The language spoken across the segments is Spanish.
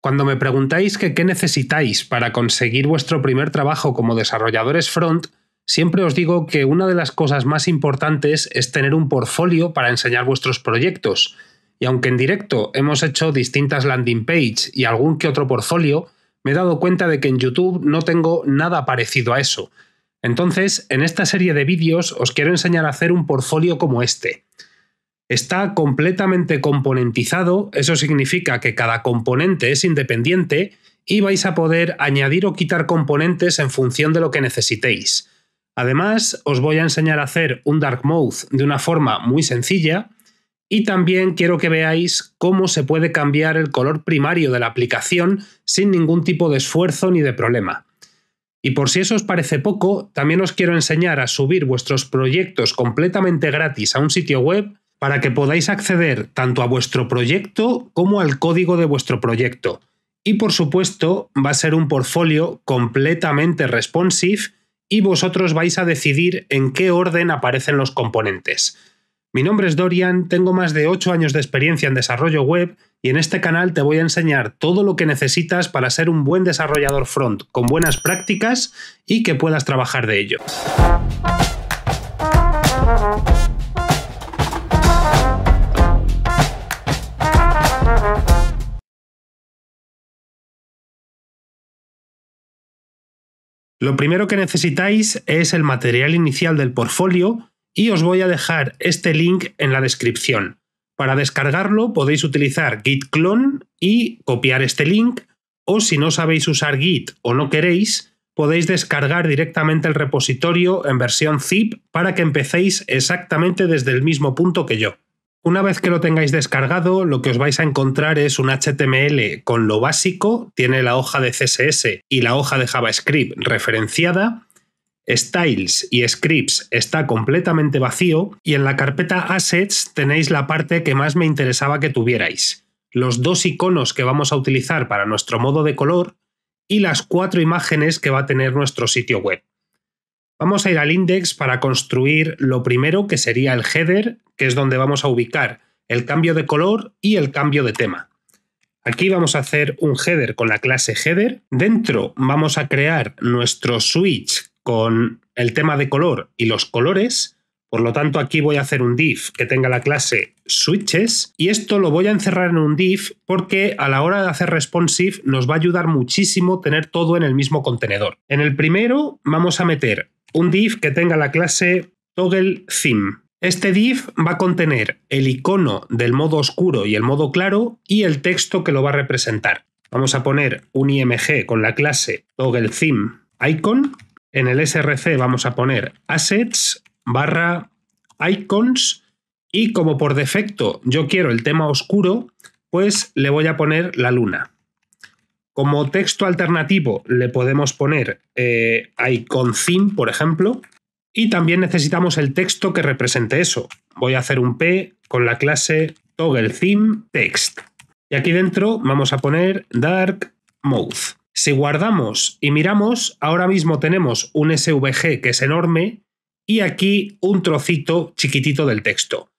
Cuando me preguntáis qué necesitáis para conseguir vuestro primer trabajo como desarrolladores front, siempre os digo que una de las cosas más importantes es tener un portfolio para enseñar vuestros proyectos. Y aunque en directo hemos hecho distintas landing page y algún que otro portfolio, me he dado cuenta de que en YouTube no tengo nada parecido a eso. Entonces, en esta serie de vídeos os quiero enseñar a hacer un portfolio como este está completamente componentizado, eso significa que cada componente es independiente y vais a poder añadir o quitar componentes en función de lo que necesitéis. Además, os voy a enseñar a hacer un Dark Mode de una forma muy sencilla y también quiero que veáis cómo se puede cambiar el color primario de la aplicación sin ningún tipo de esfuerzo ni de problema. Y por si eso os parece poco, también os quiero enseñar a subir vuestros proyectos completamente gratis a un sitio web para que podáis acceder tanto a vuestro proyecto como al código de vuestro proyecto. Y por supuesto, va a ser un portfolio completamente responsive y vosotros vais a decidir en qué orden aparecen los componentes. Mi nombre es Dorian, tengo más de 8 años de experiencia en desarrollo web y en este canal te voy a enseñar todo lo que necesitas para ser un buen desarrollador front con buenas prácticas y que puedas trabajar de ello. Lo primero que necesitáis es el material inicial del portfolio y os voy a dejar este link en la descripción. Para descargarlo podéis utilizar Git clone y copiar este link o si no sabéis usar Git o no queréis, podéis descargar directamente el repositorio en versión zip para que empecéis exactamente desde el mismo punto que yo. Una vez que lo tengáis descargado, lo que os vais a encontrar es un HTML con lo básico, tiene la hoja de CSS y la hoja de JavaScript referenciada, Styles y Scripts está completamente vacío y en la carpeta Assets tenéis la parte que más me interesaba que tuvierais, los dos iconos que vamos a utilizar para nuestro modo de color y las cuatro imágenes que va a tener nuestro sitio web. Vamos a ir al index para construir lo primero que sería el header, que es donde vamos a ubicar el cambio de color y el cambio de tema. Aquí vamos a hacer un header con la clase header. Dentro vamos a crear nuestro switch con el tema de color y los colores. Por lo tanto, aquí voy a hacer un div que tenga la clase switches y esto lo voy a encerrar en un div porque a la hora de hacer responsive nos va a ayudar muchísimo tener todo en el mismo contenedor. En el primero vamos a meter un div que tenga la clase toggle theme. Este div va a contener el icono del modo oscuro y el modo claro y el texto que lo va a representar. Vamos a poner un img con la clase toggle theme icon. En el src vamos a poner assets barra icons y como por defecto yo quiero el tema oscuro, pues le voy a poner la luna. Como texto alternativo le podemos poner eh, icon theme, por ejemplo, y también necesitamos el texto que represente eso. Voy a hacer un P con la clase toggle theme text. Y aquí dentro vamos a poner dark mode. Si guardamos y miramos, ahora mismo tenemos un SVG que es enorme y aquí un trocito chiquitito del texto.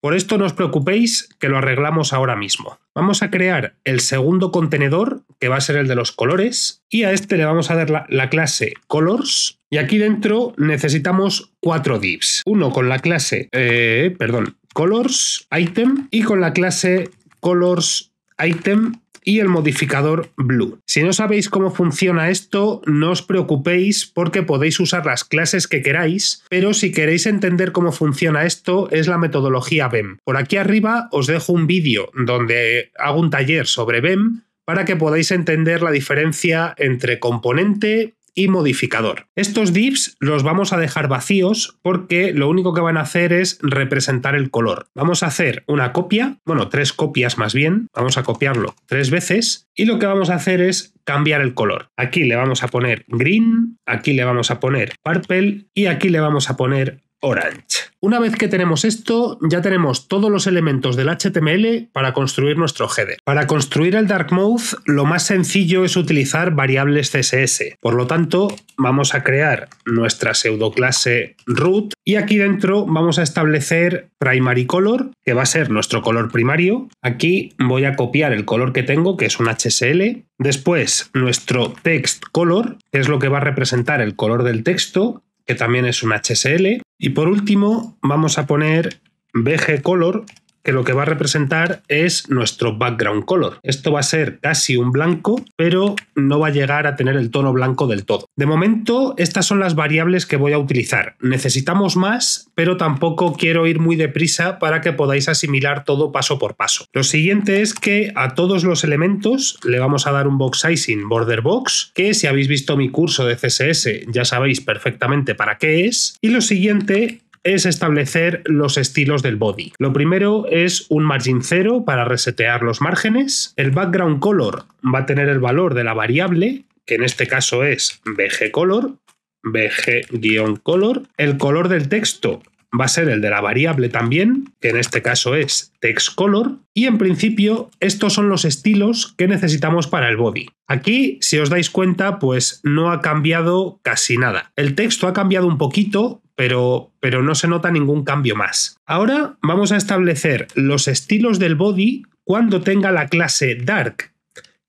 Por esto no os preocupéis que lo arreglamos ahora mismo. Vamos a crear el segundo contenedor, que va a ser el de los colores, y a este le vamos a dar la, clase colors, y aquí dentro necesitamos cuatro divs. Uno con la clase, eh, perdón, colors item, y con la clase colors item y el modificador blue. Si no sabéis cómo funciona esto, no os preocupéis porque podéis usar las clases que queráis, pero si queréis entender cómo funciona esto es la metodología BEM. Por aquí arriba os dejo un vídeo donde hago un taller sobre BEM para que podáis entender la diferencia entre componente, y modificador. Estos divs los vamos a dejar vacíos porque lo único que van a hacer es representar el color. Vamos a hacer una copia, bueno, tres copias más bien, vamos a copiarlo tres veces y lo que vamos a hacer es cambiar el color. Aquí le vamos a poner green, aquí le vamos a poner purple y aquí le vamos a poner Orange. Una vez que tenemos esto, ya tenemos todos los elementos del HTML para construir nuestro header. Para construir el dark mode, lo más sencillo es utilizar variables CSS. Por lo tanto, vamos a crear nuestra pseudoclase root y aquí dentro vamos a establecer primary color, que va a ser nuestro color primario. Aquí voy a copiar el color que tengo, que es un HSL. Después, nuestro text color, que es lo que va a representar el color del texto, que también es un HSL. Y por último, vamos a poner BG Color, que lo que va a representar es nuestro background color. Esto va a ser casi un blanco, pero no va a llegar a tener el tono blanco del todo. De momento, estas son las variables que voy a utilizar. Necesitamos más, pero tampoco quiero ir muy deprisa para que podáis asimilar todo paso por paso. Lo siguiente es que a todos los elementos le vamos a dar un box sizing border box, que si habéis visto mi curso de CSS ya sabéis perfectamente para qué es. Y lo siguiente es establecer los estilos del body. Lo primero es un margin cero para resetear los márgenes. El background color va a tener el valor de la variable, que en este caso es bg-color, bg-color. El color del texto va a ser el de la variable también, que en este caso es text color. y en principio estos son los estilos que necesitamos para el body. Aquí, si os dais cuenta, pues no ha cambiado casi nada. El texto ha cambiado un poquito, pero, no se nota ningún cambio más. Ahora vamos a establecer los estilos del body cuando tenga la clase Dark,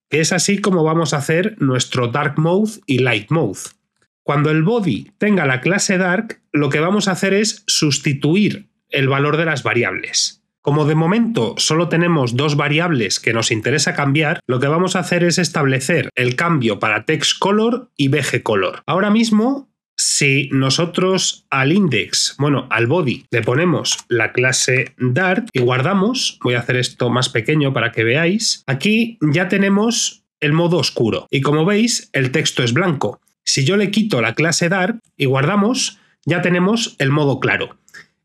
que es así como vamos a hacer nuestro Dark Mode y Light Mode. Cuando el body tenga la clase Dark, lo que vamos a hacer es sustituir el valor de las variables. Como de momento solo tenemos dos variables que nos interesa cambiar, lo que vamos a hacer es establecer el cambio para text color y bg color. Ahora mismo si nosotros al index, bueno, al body, le ponemos la clase Dart y guardamos, voy a hacer esto más pequeño para que veáis, aquí ya tenemos el modo oscuro y como veis el texto es blanco. Si yo le quito la clase Dart y guardamos, ya tenemos el modo claro.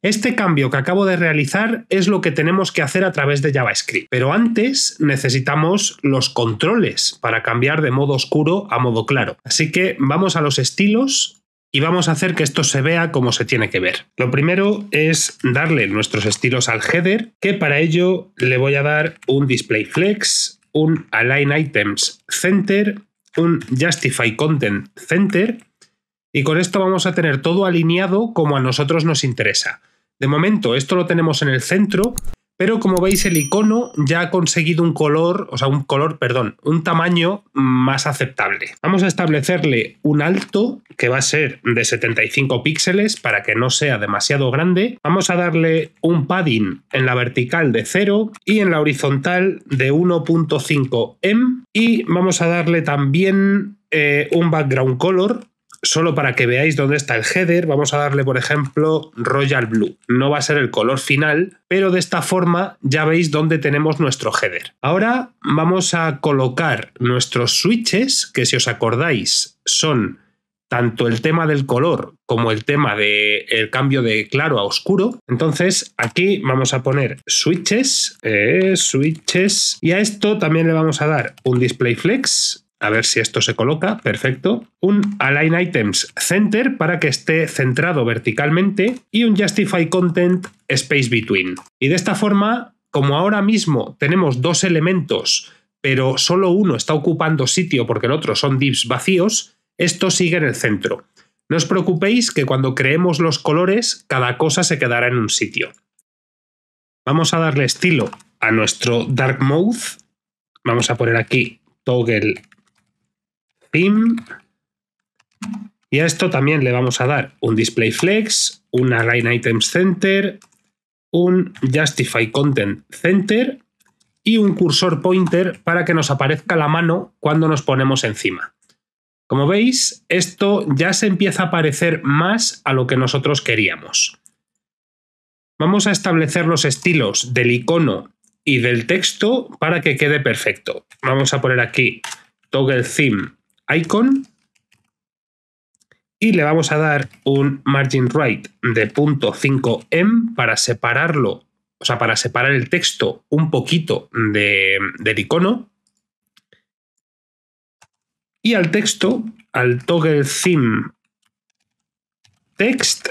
Este cambio que acabo de realizar es lo que tenemos que hacer a través de JavaScript, pero antes necesitamos los controles para cambiar de modo oscuro a modo claro. Así que vamos a los estilos y vamos a hacer que esto se vea como se tiene que ver. Lo primero es darle nuestros estilos al header, que para ello le voy a dar un display flex, un align items center, un justify content center, y con esto vamos a tener todo alineado como a nosotros nos interesa. De momento, esto lo tenemos en el centro pero como veis, el icono ya ha conseguido un color, o sea, un color, perdón, un tamaño más aceptable. Vamos a establecerle un alto que va a ser de 75 píxeles para que no sea demasiado grande. Vamos a darle un padding en la vertical de 0 y en la horizontal de 1.5 m. Y vamos a darle también eh, un background color solo para que veáis dónde está el header, vamos a darle, por ejemplo, Royal Blue. No va a ser el color final, pero de esta forma ya veis dónde tenemos nuestro header. Ahora vamos a colocar nuestros switches, que si os acordáis son tanto el tema del color como el tema del el cambio de claro a oscuro. Entonces aquí vamos a poner switches, eh, switches, y a esto también le vamos a dar un display flex a ver si esto se coloca, perfecto, un Align Items Center para que esté centrado verticalmente y un Justify Content Space Between. Y de esta forma, como ahora mismo tenemos dos elementos, pero solo uno está ocupando sitio porque el otro son divs vacíos, esto sigue en el centro. No os preocupéis que cuando creemos los colores, cada cosa se quedará en un sitio. Vamos a darle estilo a nuestro Dark Mode. Vamos a poner aquí toggle y a esto también le vamos a dar un display flex, un align items center, un justify content center y un cursor pointer para que nos aparezca la mano cuando nos ponemos encima. Como veis, esto ya se empieza a parecer más a lo que nosotros queríamos. Vamos a establecer los estilos del icono y del texto para que quede perfecto. Vamos a poner aquí toggle theme icon y le vamos a dar un margin right de 5 m para separarlo, o sea, para separar el texto un poquito del icono. Y al texto, al toggle theme text,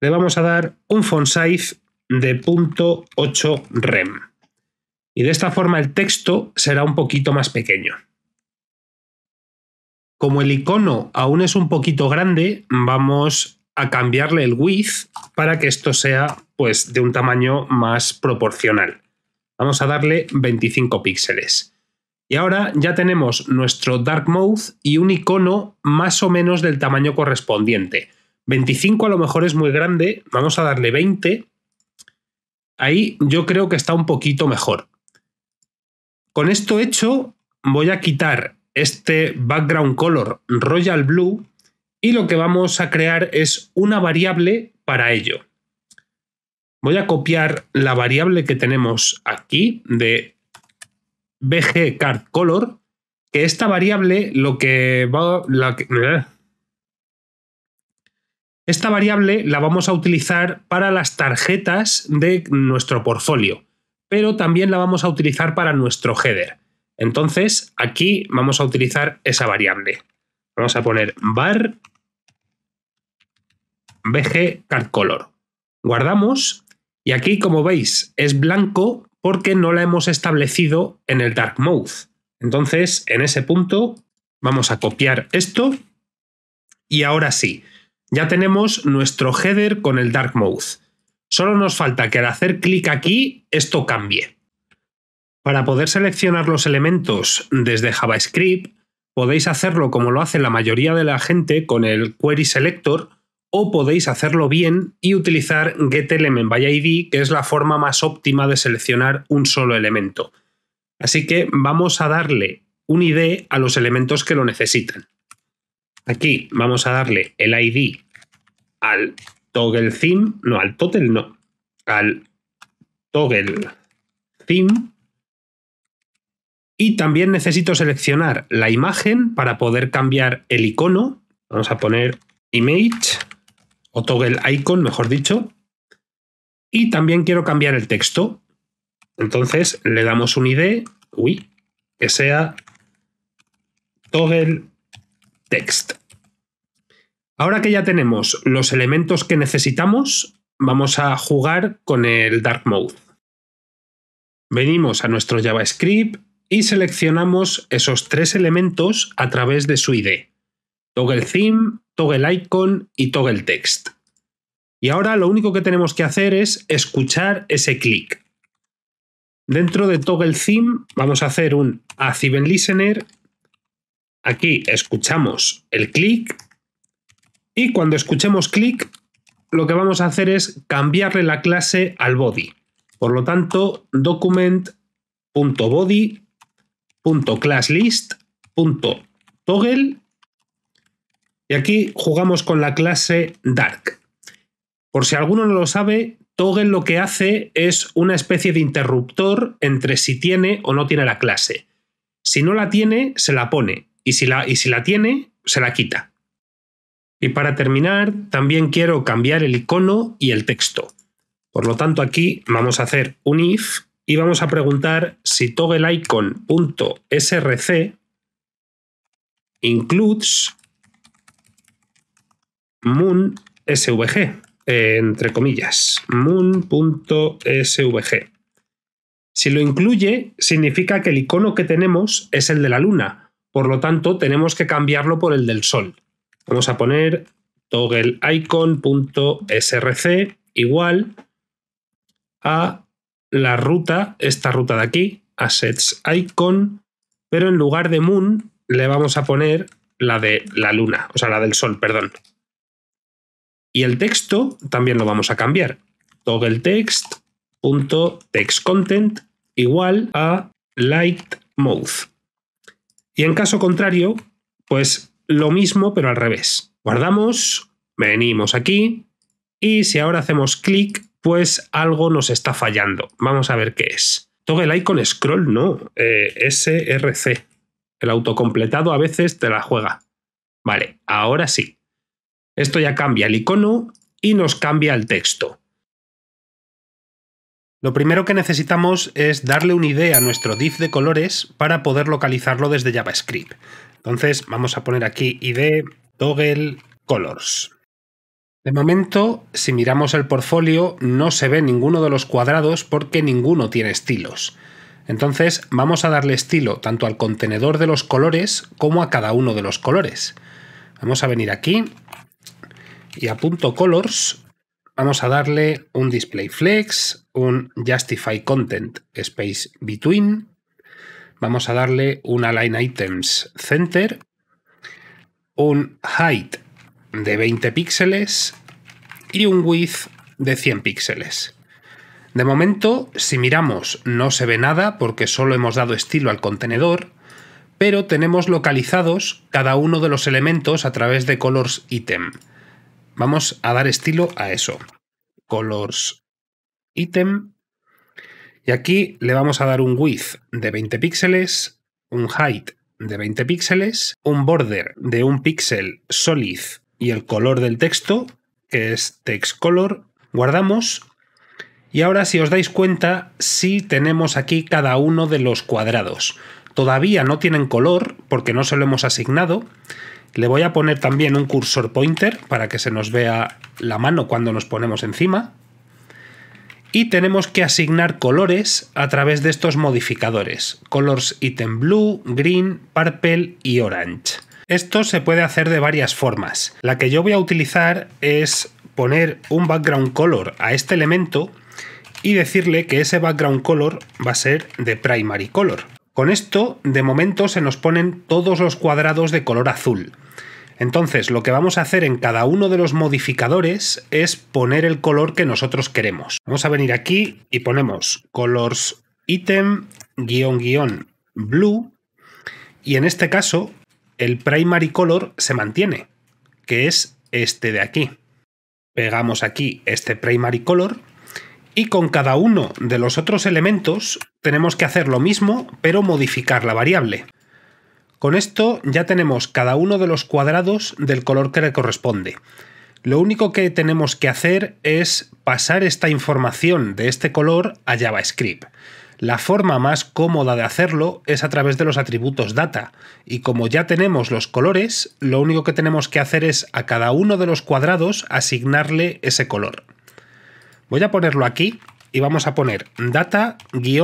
le vamos a dar un font size de 8 rem. Y de esta forma el texto será un poquito más pequeño. Como el icono aún es un poquito grande, vamos a cambiarle el width para que esto sea pues de un tamaño más proporcional. Vamos a darle 25 píxeles. Y ahora ya tenemos nuestro dark mode y un icono más o menos del tamaño correspondiente. 25 a lo mejor es muy grande, vamos a darle 20. Ahí yo creo que está un poquito mejor. Con esto hecho, voy a quitar este background color royal blue y lo que vamos a crear es una variable para ello. Voy a copiar la variable que tenemos aquí de bgCardColor, que esta variable lo que va... La que, esta variable la vamos a utilizar para las tarjetas de nuestro portfolio, pero también la vamos a utilizar para nuestro header. Entonces, aquí vamos a utilizar esa variable. Vamos a poner var bg color. Guardamos y aquí, como veis, es blanco porque no la hemos establecido en el dark mode. Entonces, en ese punto, vamos a copiar esto y ahora sí, ya tenemos nuestro header con el dark mode. Solo nos falta que al hacer clic aquí, esto cambie. Para poder seleccionar los elementos desde JavaScript, podéis hacerlo como lo hace la mayoría de la gente con el Query Selector o podéis hacerlo bien y utilizar getElementById, que es la forma más óptima de seleccionar un solo elemento. Así que vamos a darle un ID a los elementos que lo necesitan. Aquí vamos a darle el ID al toggle theme, no al total, no, al toggle theme y también necesito seleccionar la imagen para poder cambiar el icono. Vamos a poner image o toggle icon, mejor dicho. Y también quiero cambiar el texto. Entonces le damos un ID, uy, que sea toggle text. Ahora que ya tenemos los elementos que necesitamos, vamos a jugar con el dark mode. Venimos a nuestro JavaScript, y seleccionamos esos tres elementos a través de su ID. Toggle Theme, Toggle Icon y Toggle Text. Y ahora lo único que tenemos que hacer es escuchar ese clic. Dentro de Toggle Theme vamos a hacer un Ask Listener. Aquí escuchamos el clic y cuando escuchemos clic lo que vamos a hacer es cambiarle la clase al body. Por lo tanto, document.body .classlist.toggle y aquí jugamos con la clase dark. Por si alguno no lo sabe, toggle lo que hace es una especie de interruptor entre si tiene o no tiene la clase. Si no la tiene, se la pone y si la, y si la tiene, se la quita. Y para terminar, también quiero cambiar el icono y el texto. Por lo tanto, aquí vamos a hacer un if y vamos a preguntar si toggleicon.src includes moon svg, eh, entre comillas, moon.svg. Si lo incluye, significa que el icono que tenemos es el de la luna, por lo tanto tenemos que cambiarlo por el del sol. Vamos a poner toggleicon.src igual a la ruta, esta ruta de aquí, assets icon, pero en lugar de moon le vamos a poner la de la luna, o sea, la del sol, perdón. Y el texto también lo vamos a cambiar. Toggle punto igual a light Y en caso contrario, pues lo mismo pero al revés. Guardamos, venimos aquí y si ahora hacemos clic pues algo nos está fallando. Vamos a ver qué es. Toggle Icon Scroll, no. Eh, SRC. El autocompletado a veces te la juega. Vale, ahora sí. Esto ya cambia el icono y nos cambia el texto. Lo primero que necesitamos es darle un ID a nuestro div de colores para poder localizarlo desde JavaScript. Entonces vamos a poner aquí id toggle colors. De momento, si miramos el portfolio, no se ve ninguno de los cuadrados porque ninguno tiene estilos. Entonces vamos a darle estilo tanto al contenedor de los colores como a cada uno de los colores. Vamos a venir aquí y a punto colors vamos a darle un display flex, un justify content space between, vamos a darle una align items center, un height de 20 píxeles y un width de 100 píxeles. De momento, si miramos, no se ve nada porque solo hemos dado estilo al contenedor, pero tenemos localizados cada uno de los elementos a través de colors item. Vamos a dar estilo a eso. Colors item. Y aquí le vamos a dar un width de 20 píxeles, un height de 20 píxeles, un border de un píxel solid y el color del texto, que es TextColor, guardamos y ahora si os dais cuenta, sí tenemos aquí cada uno de los cuadrados. Todavía no tienen color porque no se lo hemos asignado. Le voy a poner también un cursor pointer para que se nos vea la mano cuando nos ponemos encima. Y tenemos que asignar colores a través de estos modificadores. Colors item blue, green, purple y orange. Esto se puede hacer de varias formas. La que yo voy a utilizar es poner un background color a este elemento y decirle que ese background color va a ser de primary color. Con esto, de momento, se nos ponen todos los cuadrados de color azul. Entonces, lo que vamos a hacer en cada uno de los modificadores es poner el color que nosotros queremos. Vamos a venir aquí y ponemos colors item guión guión blue y en este caso el primary color se mantiene, que es este de aquí. Pegamos aquí este primary color y con cada uno de los otros elementos tenemos que hacer lo mismo, pero modificar la variable. Con esto ya tenemos cada uno de los cuadrados del color que le corresponde. Lo único que tenemos que hacer es pasar esta información de este color a JavaScript. La forma más cómoda de hacerlo es a través de los atributos data, y como ya tenemos los colores, lo único que tenemos que hacer es a cada uno de los cuadrados asignarle ese color. Voy a ponerlo aquí y vamos a poner data y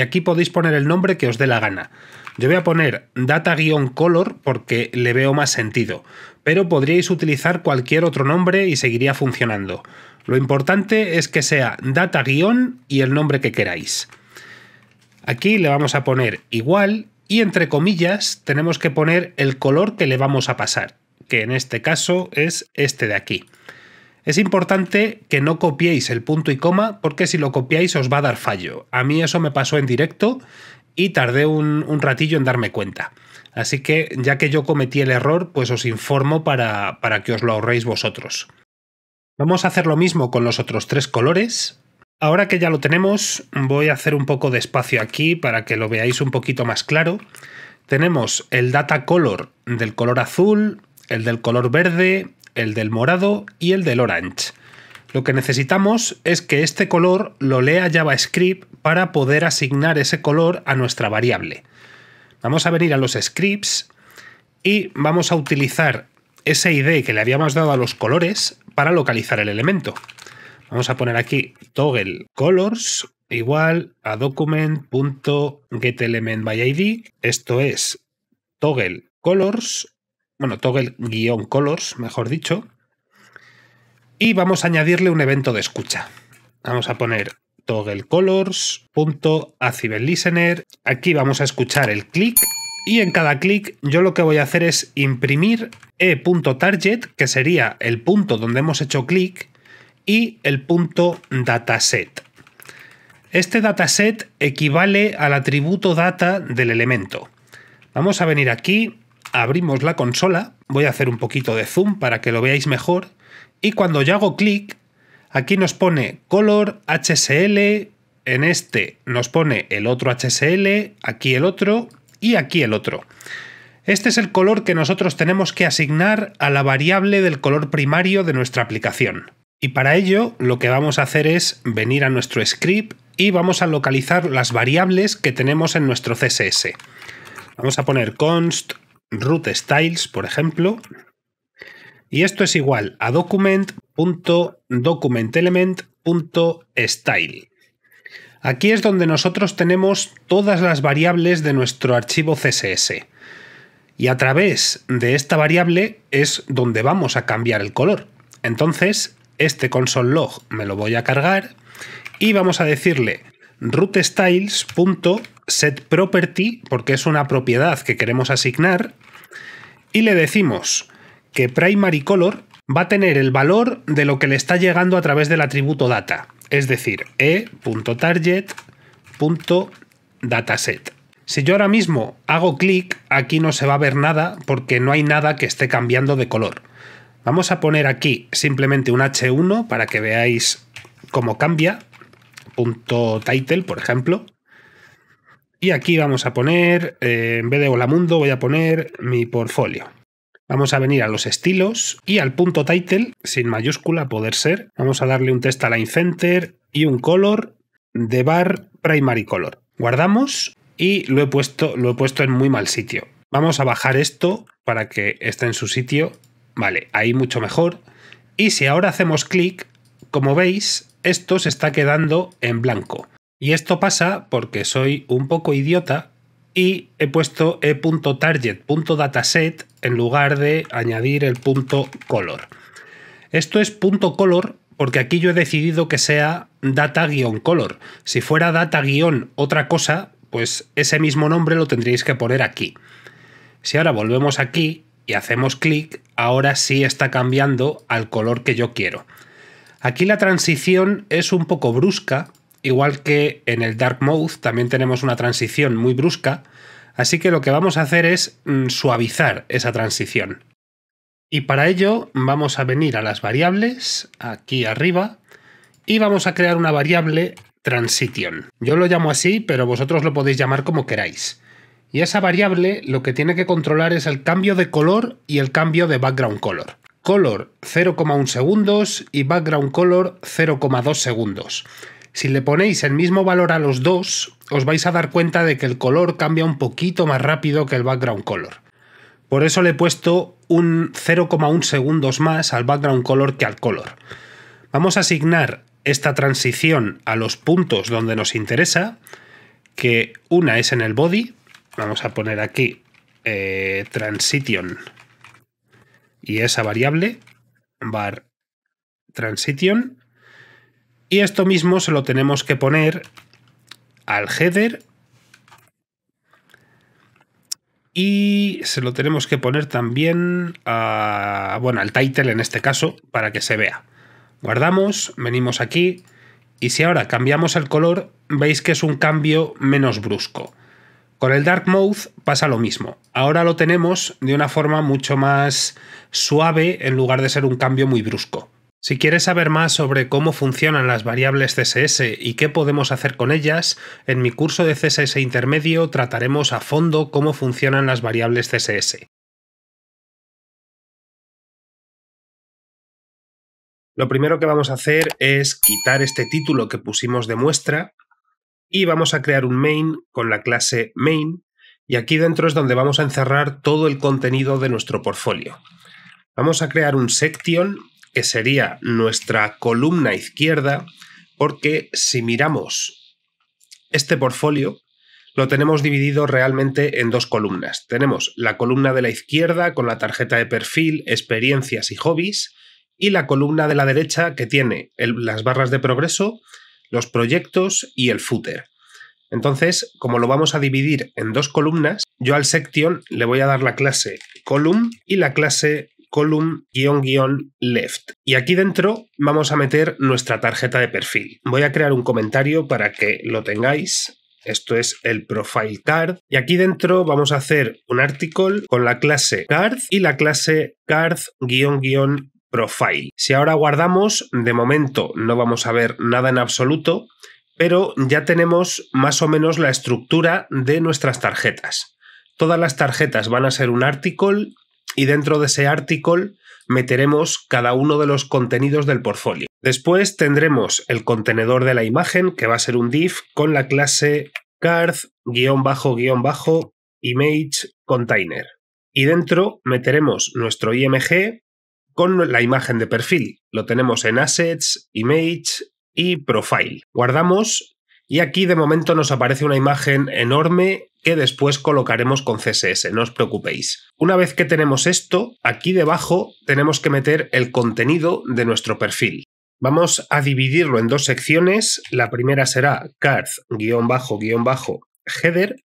aquí podéis poner el nombre que os dé la gana. Yo voy a poner data color porque le veo más sentido, pero podríais utilizar cualquier otro nombre y seguiría funcionando. Lo importante es que sea data y el nombre que queráis. Aquí le vamos a poner igual y entre comillas tenemos que poner el color que le vamos a pasar, que en este caso es este de aquí. Es importante que no copiéis el punto y coma porque si lo copiáis os va a dar fallo. A mí eso me pasó en directo y tardé un, ratillo en darme cuenta. Así que ya que yo cometí el error, pues os informo para, para que os lo ahorréis vosotros. Vamos a hacer lo mismo con los otros tres colores. Ahora que ya lo tenemos, voy a hacer un poco de espacio aquí para que lo veáis un poquito más claro. Tenemos el data color del color azul, el del color verde, el del morado y el del orange. Lo que necesitamos es que este color lo lea JavaScript para poder asignar ese color a nuestra variable. Vamos a venir a los scripts y vamos a utilizar ese ID que le habíamos dado a los colores para localizar el elemento. Vamos a poner aquí toggle colors igual a document.getElementById. Esto es toggle colors, bueno, toggle colors, mejor dicho. Y vamos a añadirle un evento de escucha. Vamos a poner toggle Aquí vamos a escuchar el clic y en cada clic yo lo que voy a hacer es imprimir e.target, que sería el punto donde hemos hecho clic, y el punto dataset. Este dataset equivale al atributo data del elemento. Vamos a venir aquí, abrimos la consola, voy a hacer un poquito de zoom para que lo veáis mejor, y cuando yo hago clic, aquí nos pone color HSL, en este nos pone el otro HSL, aquí el otro y aquí el otro. Este es el color que nosotros tenemos que asignar a la variable del color primario de nuestra aplicación. Y para ello lo que vamos a hacer es venir a nuestro script y vamos a localizar las variables que tenemos en nuestro CSS. Vamos a poner const root styles, por ejemplo. Y esto es igual a document.documentElement.style. Aquí es donde nosotros tenemos todas las variables de nuestro archivo CSS. Y a través de esta variable es donde vamos a cambiar el color. Entonces, este console log me lo voy a cargar y vamos a decirle root porque es una propiedad que queremos asignar, y le decimos que primary color va a tener el valor de lo que le está llegando a través del atributo data, es decir, e.target.dataset. Si yo ahora mismo hago clic, aquí no se va a ver nada porque no hay nada que esté cambiando de color. Vamos a poner aquí simplemente un H1 para que veáis cómo cambia. Punto title, por ejemplo. Y aquí vamos a poner, eh, en vez de hola mundo, voy a poner mi portfolio. Vamos a venir a los estilos y al punto title, sin mayúscula poder ser. Vamos a darle un test a la center y un color de bar primary color. Guardamos y lo he puesto, lo he puesto en muy mal sitio. Vamos a bajar esto para que esté en su sitio Vale, ahí mucho mejor. Y si ahora hacemos clic, como veis, esto se está quedando en blanco. Y esto pasa porque soy un poco idiota y he puesto e.target.dataset en lugar de añadir el punto .color. Esto es punto .color porque aquí yo he decidido que sea data-color. Si fuera data-otra cosa, pues ese mismo nombre lo tendríais que poner aquí. Si ahora volvemos aquí y hacemos clic, ahora sí está cambiando al color que yo quiero. Aquí la transición es un poco brusca, igual que en el Dark Mode también tenemos una transición muy brusca, así que lo que vamos a hacer es mm, suavizar esa transición. Y para ello vamos a venir a las variables, aquí arriba, y vamos a crear una variable transition. Yo lo llamo así, pero vosotros lo podéis llamar como queráis. Y esa variable lo que tiene que controlar es el cambio de color y el cambio de background color. Color 0,1 segundos y background color 0,2 segundos. Si le ponéis el mismo valor a los dos, os vais a dar cuenta de que el color cambia un poquito más rápido que el background color. Por eso le he puesto un 0,1 segundos más al background color que al color. Vamos a asignar esta transición a los puntos donde nos interesa, que una es en el body, Vamos a poner aquí eh, transition y esa variable bar transition. Y esto mismo se lo tenemos que poner al header y se lo tenemos que poner también a, bueno, al title en este caso para que se vea. Guardamos, venimos aquí y si ahora cambiamos el color, veis que es un cambio menos brusco. Con el Dark Mouth pasa lo mismo. Ahora lo tenemos de una forma mucho más suave en lugar de ser un cambio muy brusco. Si quieres saber más sobre cómo funcionan las variables CSS y qué podemos hacer con ellas, en mi curso de CSS intermedio trataremos a fondo cómo funcionan las variables CSS. Lo primero que vamos a hacer es quitar este título que pusimos de muestra y vamos a crear un main con la clase main y aquí dentro es donde vamos a encerrar todo el contenido de nuestro portfolio. Vamos a crear un section que sería nuestra columna izquierda porque si miramos este portfolio lo tenemos dividido realmente en dos columnas. Tenemos la columna de la izquierda con la tarjeta de perfil, experiencias y hobbies y la columna de la derecha que tiene las barras de progreso los proyectos y el footer. Entonces, como lo vamos a dividir en dos columnas, yo al section le voy a dar la clase column y la clase column-left. Y aquí dentro vamos a meter nuestra tarjeta de perfil. Voy a crear un comentario para que lo tengáis. Esto es el profile card. Y aquí dentro vamos a hacer un article con la clase card y la clase card left profile. Si ahora guardamos, de momento no vamos a ver nada en absoluto, pero ya tenemos más o menos la estructura de nuestras tarjetas. Todas las tarjetas van a ser un article y dentro de ese article meteremos cada uno de los contenidos del portfolio. Después tendremos el contenedor de la imagen, que va a ser un div con la clase card-image container. Y dentro meteremos nuestro IMG, con la imagen de perfil. Lo tenemos en Assets, Image y Profile. Guardamos y aquí de momento nos aparece una imagen enorme que después colocaremos con CSS, no os preocupéis. Una vez que tenemos esto, aquí debajo tenemos que meter el contenido de nuestro perfil. Vamos a dividirlo en dos secciones. La primera será cards-header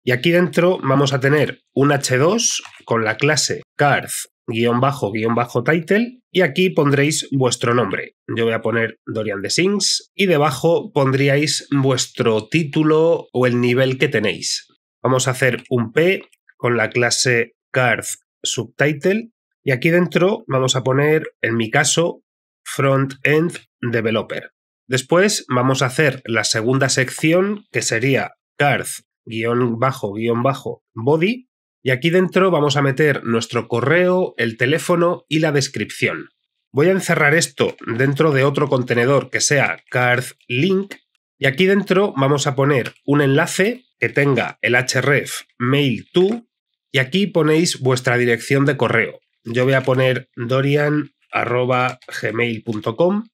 y aquí dentro vamos a tener un h2 con la clase cards guión bajo, guión bajo title, y aquí pondréis vuestro nombre. Yo voy a poner Dorian de Sings y debajo pondríais vuestro título o el nivel que tenéis. Vamos a hacer un P con la clase card subtitle y aquí dentro vamos a poner, en mi caso, front-end developer. Después vamos a hacer la segunda sección que sería card guión bajo guión bajo body y aquí dentro vamos a meter nuestro correo, el teléfono y la descripción. Voy a encerrar esto dentro de otro contenedor que sea card link y aquí dentro vamos a poner un enlace que tenga el href mail to y aquí ponéis vuestra dirección de correo. Yo voy a poner dorian@gmail.com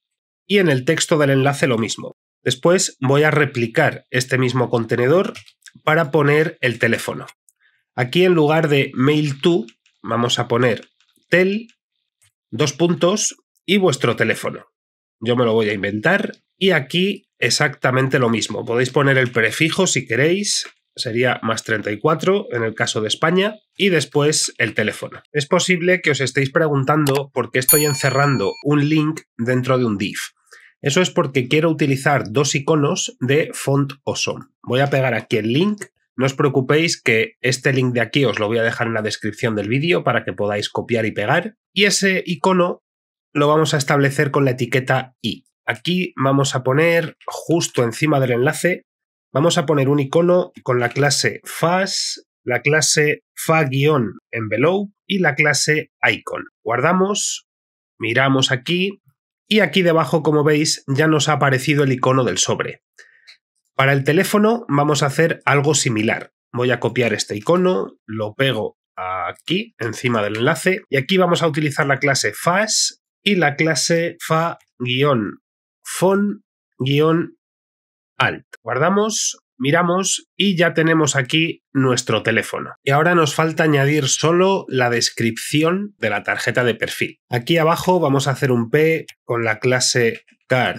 y en el texto del enlace lo mismo. Después voy a replicar este mismo contenedor para poner el teléfono. Aquí en lugar de mail to vamos a poner tel, dos puntos y vuestro teléfono. Yo me lo voy a inventar y aquí exactamente lo mismo. Podéis poner el prefijo si queréis, sería más 34 en el caso de España, y después el teléfono. Es posible que os estéis preguntando por qué estoy encerrando un link dentro de un div. Eso es porque quiero utilizar dos iconos de font o son. Voy a pegar aquí el link no os preocupéis que este link de aquí os lo voy a dejar en la descripción del vídeo para que podáis copiar y pegar. Y ese icono lo vamos a establecer con la etiqueta i. Aquí vamos a poner justo encima del enlace, vamos a poner un icono con la clase FAS, la clase fa-envelope y la clase icon. Guardamos, miramos aquí y aquí debajo, como veis, ya nos ha aparecido el icono del sobre. Para el teléfono vamos a hacer algo similar. Voy a copiar este icono, lo pego aquí, encima del enlace, y aquí vamos a utilizar la clase FAS y la clase FA-FON-ALT. Guardamos, miramos y ya tenemos aquí nuestro teléfono. Y ahora nos falta añadir solo la descripción de la tarjeta de perfil. Aquí abajo vamos a hacer un P con la clase card,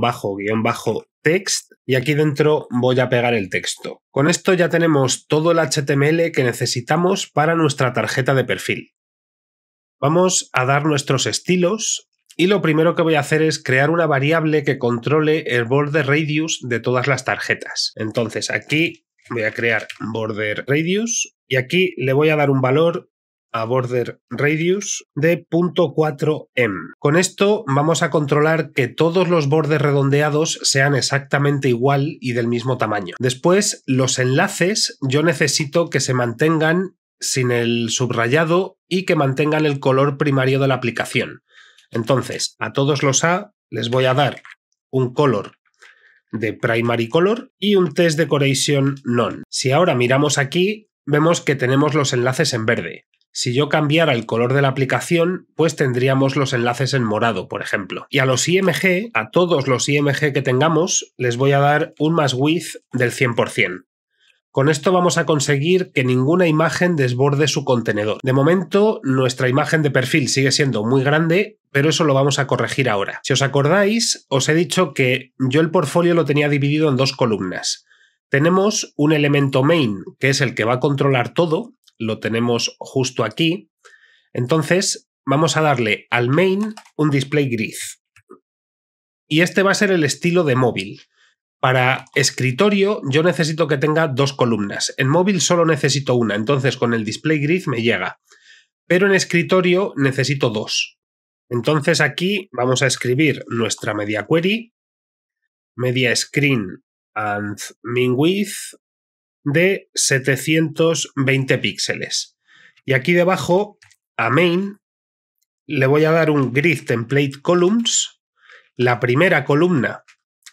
bajo bajo text y aquí dentro voy a pegar el texto. Con esto ya tenemos todo el HTML que necesitamos para nuestra tarjeta de perfil. Vamos a dar nuestros estilos y lo primero que voy a hacer es crear una variable que controle el border radius de todas las tarjetas. Entonces aquí voy a crear border radius y aquí le voy a dar un valor a border radius de 4 m Con esto vamos a controlar que todos los bordes redondeados sean exactamente igual y del mismo tamaño. Después, los enlaces yo necesito que se mantengan sin el subrayado y que mantengan el color primario de la aplicación. Entonces, a todos los A les voy a dar un color de primary color y un test decoration non. Si ahora miramos aquí, vemos que tenemos los enlaces en verde. Si yo cambiara el color de la aplicación, pues tendríamos los enlaces en morado, por ejemplo. Y a los IMG, a todos los IMG que tengamos, les voy a dar un más width del 100%. Con esto vamos a conseguir que ninguna imagen desborde su contenedor. De momento, nuestra imagen de perfil sigue siendo muy grande, pero eso lo vamos a corregir ahora. Si os acordáis, os he dicho que yo el portfolio lo tenía dividido en dos columnas. Tenemos un elemento main, que es el que va a controlar todo, lo tenemos justo aquí. Entonces vamos a darle al main un display grid. Y este va a ser el estilo de móvil. Para escritorio yo necesito que tenga dos columnas. En móvil solo necesito una, entonces con el display grid me llega. Pero en escritorio necesito dos. Entonces aquí vamos a escribir nuestra media query, media screen and min width de 720 píxeles. Y aquí debajo, a main, le voy a dar un grid template columns. La primera columna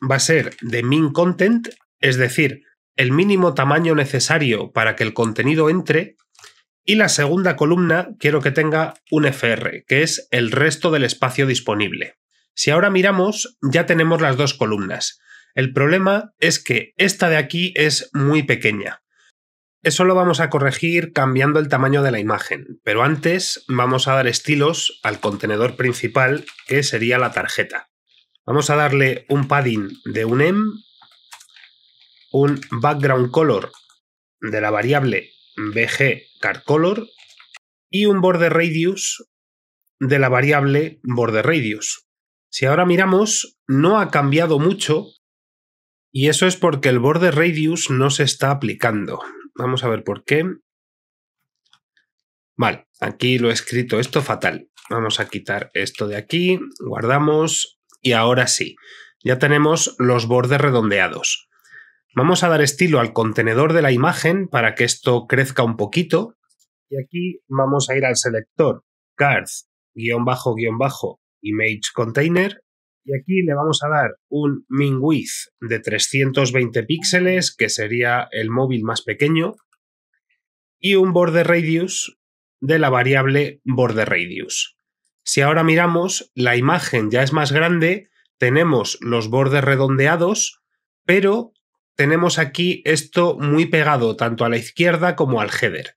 va a ser de min content, es decir, el mínimo tamaño necesario para que el contenido entre. Y la segunda columna quiero que tenga un FR, que es el resto del espacio disponible. Si ahora miramos, ya tenemos las dos columnas. El problema es que esta de aquí es muy pequeña. Eso lo vamos a corregir cambiando el tamaño de la imagen, pero antes vamos a dar estilos al contenedor principal, que sería la tarjeta. Vamos a darle un padding de un M, un background color de la variable bg color y un border radius de la variable border radius. Si ahora miramos, no ha cambiado mucho y eso es porque el border radius no se está aplicando. Vamos a ver por qué. Vale, aquí lo he escrito esto fatal. Vamos a quitar esto de aquí, guardamos y ahora sí, ya tenemos los bordes redondeados. Vamos a dar estilo al contenedor de la imagen para que esto crezca un poquito. Y aquí vamos a ir al selector cards-image container y aquí le vamos a dar un min-width de 320 píxeles, que sería el móvil más pequeño, y un border radius de la variable border radius. Si ahora miramos, la imagen ya es más grande, tenemos los bordes redondeados, pero tenemos aquí esto muy pegado tanto a la izquierda como al header.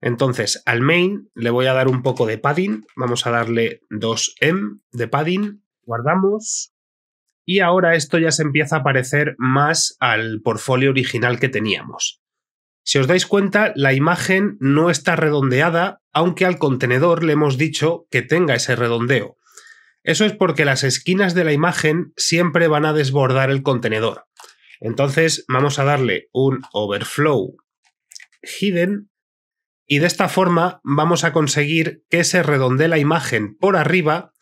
Entonces, al main le voy a dar un poco de padding, vamos a darle 2m de padding guardamos y ahora esto ya se empieza a parecer más al portfolio original que teníamos. Si os dais cuenta, la imagen no está redondeada, aunque al contenedor le hemos dicho que tenga ese redondeo. Eso es porque las esquinas de la imagen siempre van a desbordar el contenedor. Entonces vamos a darle un overflow hidden y de esta forma vamos a conseguir que se redondee la imagen por arriba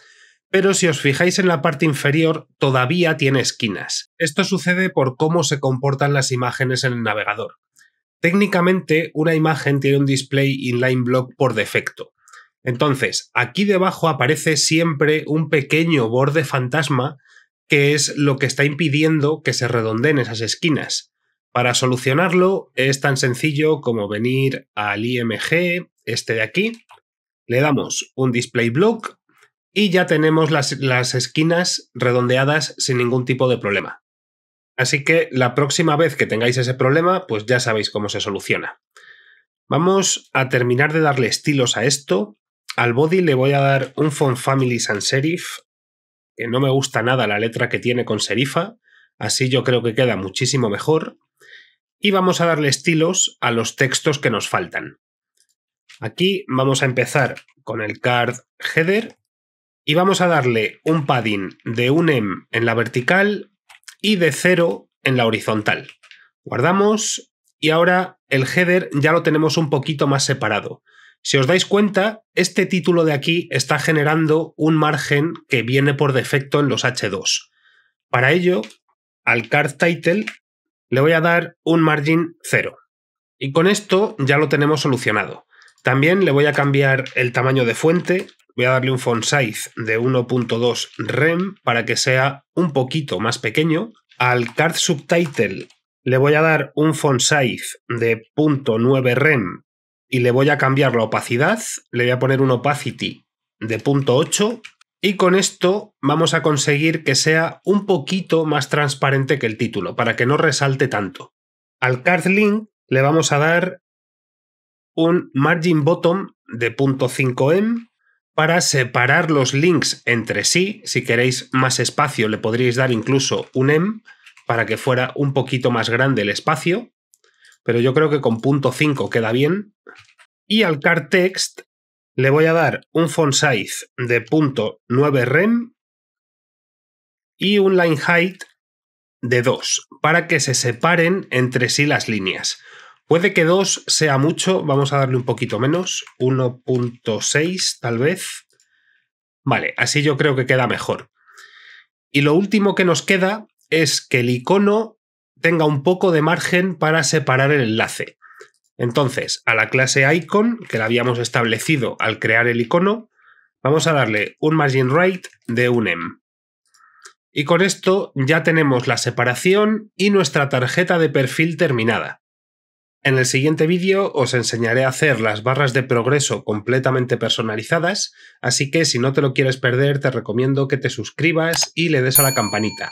pero si os fijáis en la parte inferior todavía tiene esquinas. Esto sucede por cómo se comportan las imágenes en el navegador. Técnicamente, una imagen tiene un display inline block por defecto. Entonces, aquí debajo aparece siempre un pequeño borde fantasma que es lo que está impidiendo que se redondeen esas esquinas. Para solucionarlo es tan sencillo como venir al IMG, este de aquí, le damos un display block y ya tenemos las, esquinas redondeadas sin ningún tipo de problema. Así que la próxima vez que tengáis ese problema, pues ya sabéis cómo se soluciona. Vamos a terminar de darle estilos a esto. Al body le voy a dar un font family sans serif, que no me gusta nada la letra que tiene con serifa, así yo creo que queda muchísimo mejor. Y vamos a darle estilos a los textos que nos faltan. Aquí vamos a empezar con el card header y vamos a darle un padding de un m en la vertical y de cero en la horizontal. Guardamos y ahora el header ya lo tenemos un poquito más separado. Si os dais cuenta, este título de aquí está generando un margen que viene por defecto en los H2. Para ello, al card title le voy a dar un margin 0. Y con esto ya lo tenemos solucionado. También le voy a cambiar el tamaño de fuente voy a darle un font size de 1.2 rem para que sea un poquito más pequeño. Al card subtitle le voy a dar un font size de 0.9 rem y le voy a cambiar la opacidad. Le voy a poner un opacity de 0.8 y con esto vamos a conseguir que sea un poquito más transparente que el título para que no resalte tanto. Al card link le vamos a dar un margin bottom de 0.5m para separar los links entre sí. Si queréis más espacio, le podríais dar incluso un M para que fuera un poquito más grande el espacio. Pero yo creo que con punto .5 queda bien. Y al card text le voy a dar un font size de punto .9 rem y un line height de 2 para que se separen entre sí las líneas. Puede que 2 sea mucho, vamos a darle un poquito menos, 1.6 tal vez. Vale, así yo creo que queda mejor. Y lo último que nos queda es que el icono tenga un poco de margen para separar el enlace. Entonces, a la clase icon, que la habíamos establecido al crear el icono, vamos a darle un margin right de un m. Y con esto ya tenemos la separación y nuestra tarjeta de perfil terminada. En el siguiente vídeo os enseñaré a hacer las barras de progreso completamente personalizadas, así que si no te lo quieres perder te recomiendo que te suscribas y le des a la campanita.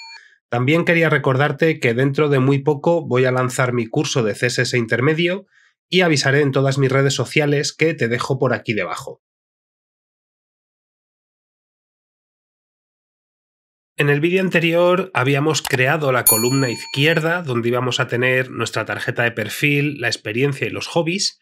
También quería recordarte que dentro de muy poco voy a lanzar mi curso de CSS intermedio y avisaré en todas mis redes sociales que te dejo por aquí debajo. En el vídeo anterior habíamos creado la columna izquierda donde íbamos a tener nuestra tarjeta de perfil, la experiencia y los hobbies.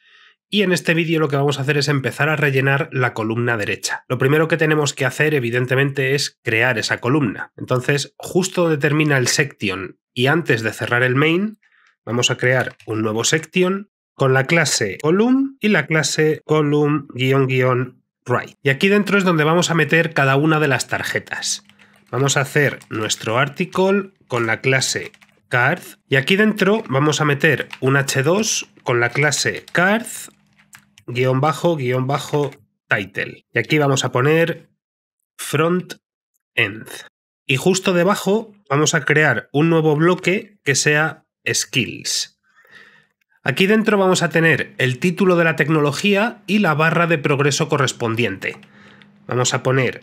Y en este vídeo lo que vamos a hacer es empezar a rellenar la columna derecha. Lo primero que tenemos que hacer, evidentemente, es crear esa columna. Entonces, justo donde termina el section y antes de cerrar el main, vamos a crear un nuevo section con la clase column y la clase column-right. Y aquí dentro es donde vamos a meter cada una de las tarjetas. Vamos a hacer nuestro article con la clase card y aquí dentro vamos a meter un h2 con la clase card guión bajo guión bajo title. Y aquí vamos a poner front end. Y justo debajo vamos a crear un nuevo bloque que sea skills. Aquí dentro vamos a tener el título de la tecnología y la barra de progreso correspondiente. Vamos a poner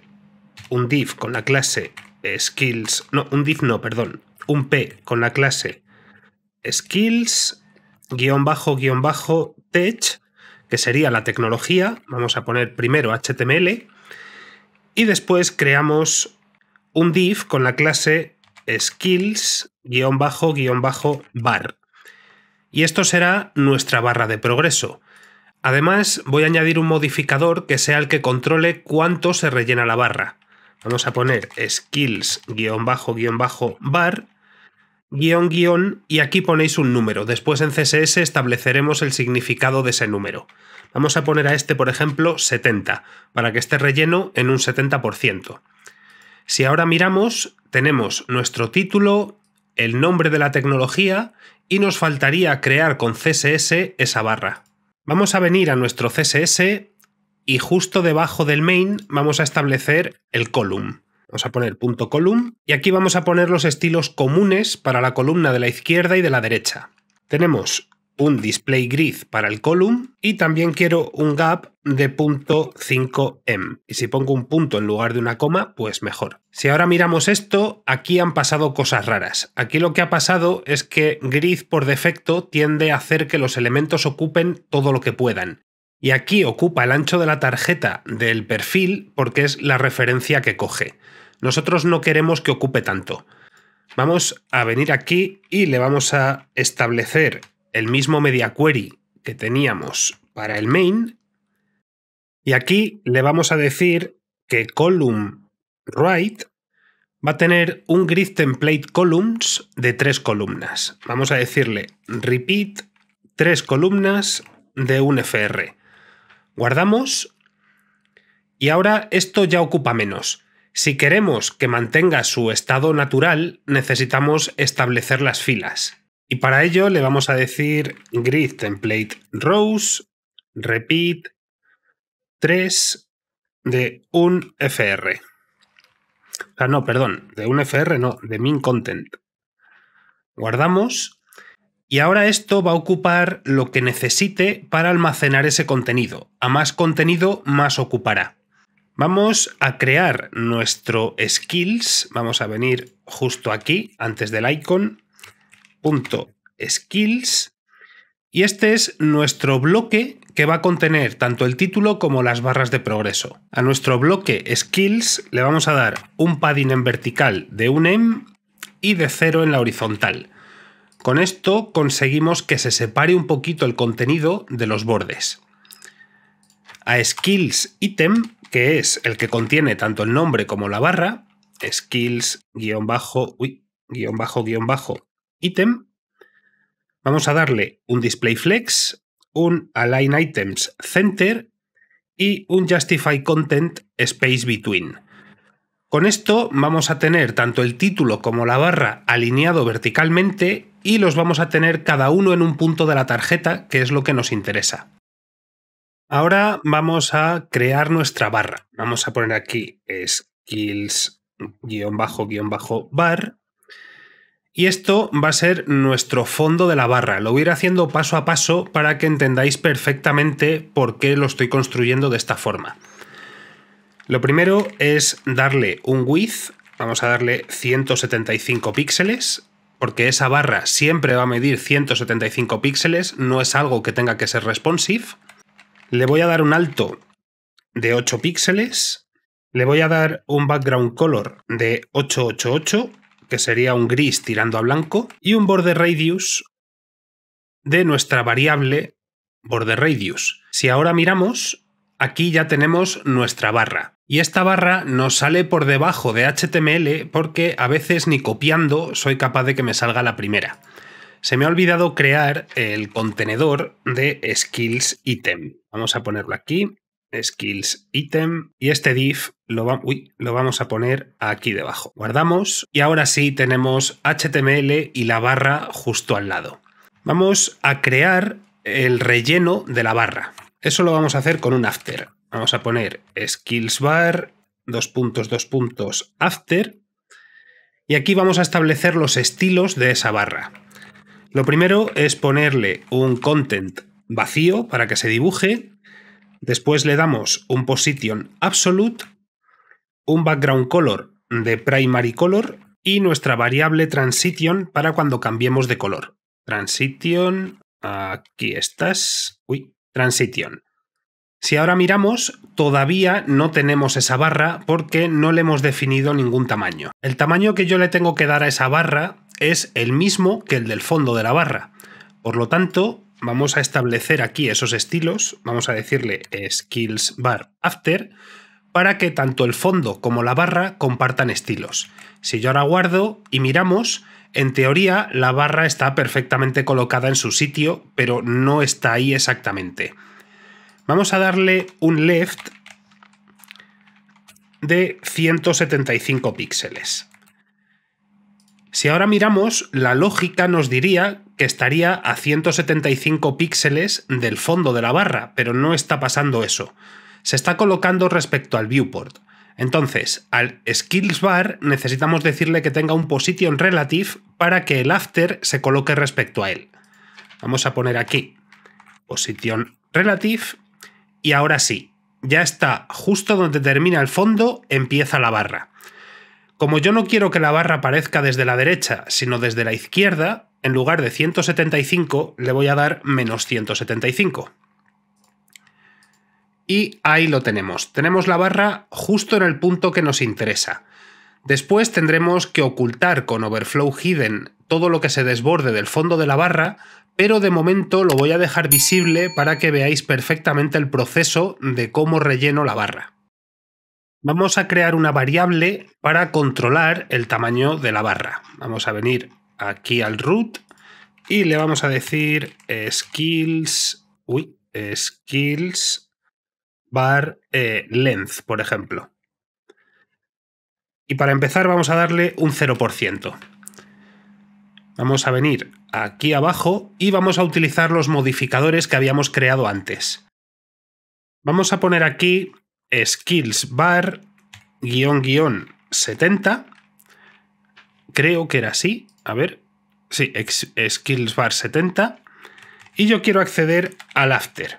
un div con la clase skills, no, un div no, perdón, un p con la clase skills guión bajo guión bajo tech, que sería la tecnología, vamos a poner primero HTML, y después creamos un div con la clase skills guión bajo guión bajo bar. Y esto será nuestra barra de progreso. Además, voy a añadir un modificador que sea el que controle cuánto se rellena la barra. Vamos a poner skills-bar guión guión y aquí ponéis un número. Después en CSS estableceremos el significado de ese número. Vamos a poner a este, por ejemplo, 70, para que esté relleno en un 70%. Si ahora miramos, tenemos nuestro título, el nombre de la tecnología y nos faltaría crear con CSS esa barra. Vamos a venir a nuestro CSS y justo debajo del main vamos a establecer el column. Vamos a poner punto column y aquí vamos a poner los estilos comunes para la columna de la izquierda y de la derecha. Tenemos un display grid para el column y también quiero un gap de punto 5m. Y si pongo un punto en lugar de una coma, pues mejor. Si ahora miramos esto, aquí han pasado cosas raras. Aquí lo que ha pasado es que grid por defecto tiende a hacer que los elementos ocupen todo lo que puedan. Y aquí ocupa el ancho de la tarjeta del perfil porque es la referencia que coge. Nosotros no queremos que ocupe tanto. Vamos a venir aquí y le vamos a establecer el mismo media query que teníamos para el main. Y aquí le vamos a decir que column right va a tener un grid template columns de tres columnas. Vamos a decirle repeat tres columnas de un FR. Guardamos y ahora esto ya ocupa menos. Si queremos que mantenga su estado natural, necesitamos establecer las filas. Y para ello le vamos a decir grid template rows repeat 3 de un fr. sea no, perdón, de un fr no, de min content. Guardamos y ahora esto va a ocupar lo que necesite para almacenar ese contenido. A más contenido, más ocupará. Vamos a crear nuestro skills. Vamos a venir justo aquí, antes del icon, skills. Y este es nuestro bloque que va a contener tanto el título como las barras de progreso. A nuestro bloque skills le vamos a dar un padding en vertical de un em y de cero en la horizontal. Con esto conseguimos que se separe un poquito el contenido de los bordes. A skills item, que es el que contiene tanto el nombre como la barra, skills bajo, uy, bajo, bajo, item, vamos a darle un display flex, un align items center y un justify content space between. Con esto vamos a tener tanto el título como la barra alineado verticalmente y los vamos a tener cada uno en un punto de la tarjeta, que es lo que nos interesa. Ahora vamos a crear nuestra barra. Vamos a poner aquí skills-bar y esto va a ser nuestro fondo de la barra. Lo voy a ir haciendo paso a paso para que entendáis perfectamente por qué lo estoy construyendo de esta forma. Lo primero es darle un width, vamos a darle 175 píxeles porque esa barra siempre va a medir 175 píxeles, no es algo que tenga que ser responsive. Le voy a dar un alto de 8 píxeles, le voy a dar un background color de 888, que sería un gris tirando a blanco, y un border radius de nuestra variable border radius. Si ahora miramos, aquí ya tenemos nuestra barra. Y esta barra nos sale por debajo de HTML porque a veces ni copiando soy capaz de que me salga la primera. Se me ha olvidado crear el contenedor de skills item. Vamos a ponerlo aquí, skills item, y este div lo, lo vamos a poner aquí debajo. Guardamos y ahora sí tenemos HTML y la barra justo al lado. Vamos a crear el relleno de la barra. Eso lo vamos a hacer con un after. Vamos a poner skills bar, dos puntos, dos puntos, after. Y aquí vamos a establecer los estilos de esa barra. Lo primero es ponerle un content vacío para que se dibuje. Después le damos un position absolute, un background color de primary color y nuestra variable transition para cuando cambiemos de color. Transition, aquí estás. Uy, Transition. Si ahora miramos, todavía no tenemos esa barra porque no le hemos definido ningún tamaño. El tamaño que yo le tengo que dar a esa barra es el mismo que el del fondo de la barra. Por lo tanto, vamos a establecer aquí esos estilos, vamos a decirle skills bar after, para que tanto el fondo como la barra compartan estilos. Si yo ahora guardo y miramos, en teoría, la barra está perfectamente colocada en su sitio, pero no está ahí exactamente. Vamos a darle un left de 175 píxeles. Si ahora miramos, la lógica nos diría que estaría a 175 píxeles del fondo de la barra, pero no está pasando eso. Se está colocando respecto al viewport. Entonces, al skills bar necesitamos decirle que tenga un position relative para que el after se coloque respecto a él. Vamos a poner aquí position relative y ahora sí, ya está justo donde termina el fondo, empieza la barra. Como yo no quiero que la barra aparezca desde la derecha, sino desde la izquierda, en lugar de 175 le voy a dar menos 175. Y ahí lo tenemos. Tenemos la barra justo en el punto que nos interesa. Después tendremos que ocultar con Overflow Hidden todo lo que se desborde del fondo de la barra, pero de momento lo voy a dejar visible para que veáis perfectamente el proceso de cómo relleno la barra. Vamos a crear una variable para controlar el tamaño de la barra. Vamos a venir aquí al root y le vamos a decir skills, uy, skills Bar eh, length, por ejemplo. Y para empezar vamos a darle un 0%. Vamos a venir aquí abajo y vamos a utilizar los modificadores que habíamos creado antes. Vamos a poner aquí eh, skills bar guión guión 70. Creo que era así. A ver. Sí, skills bar 70. Y yo quiero acceder al after.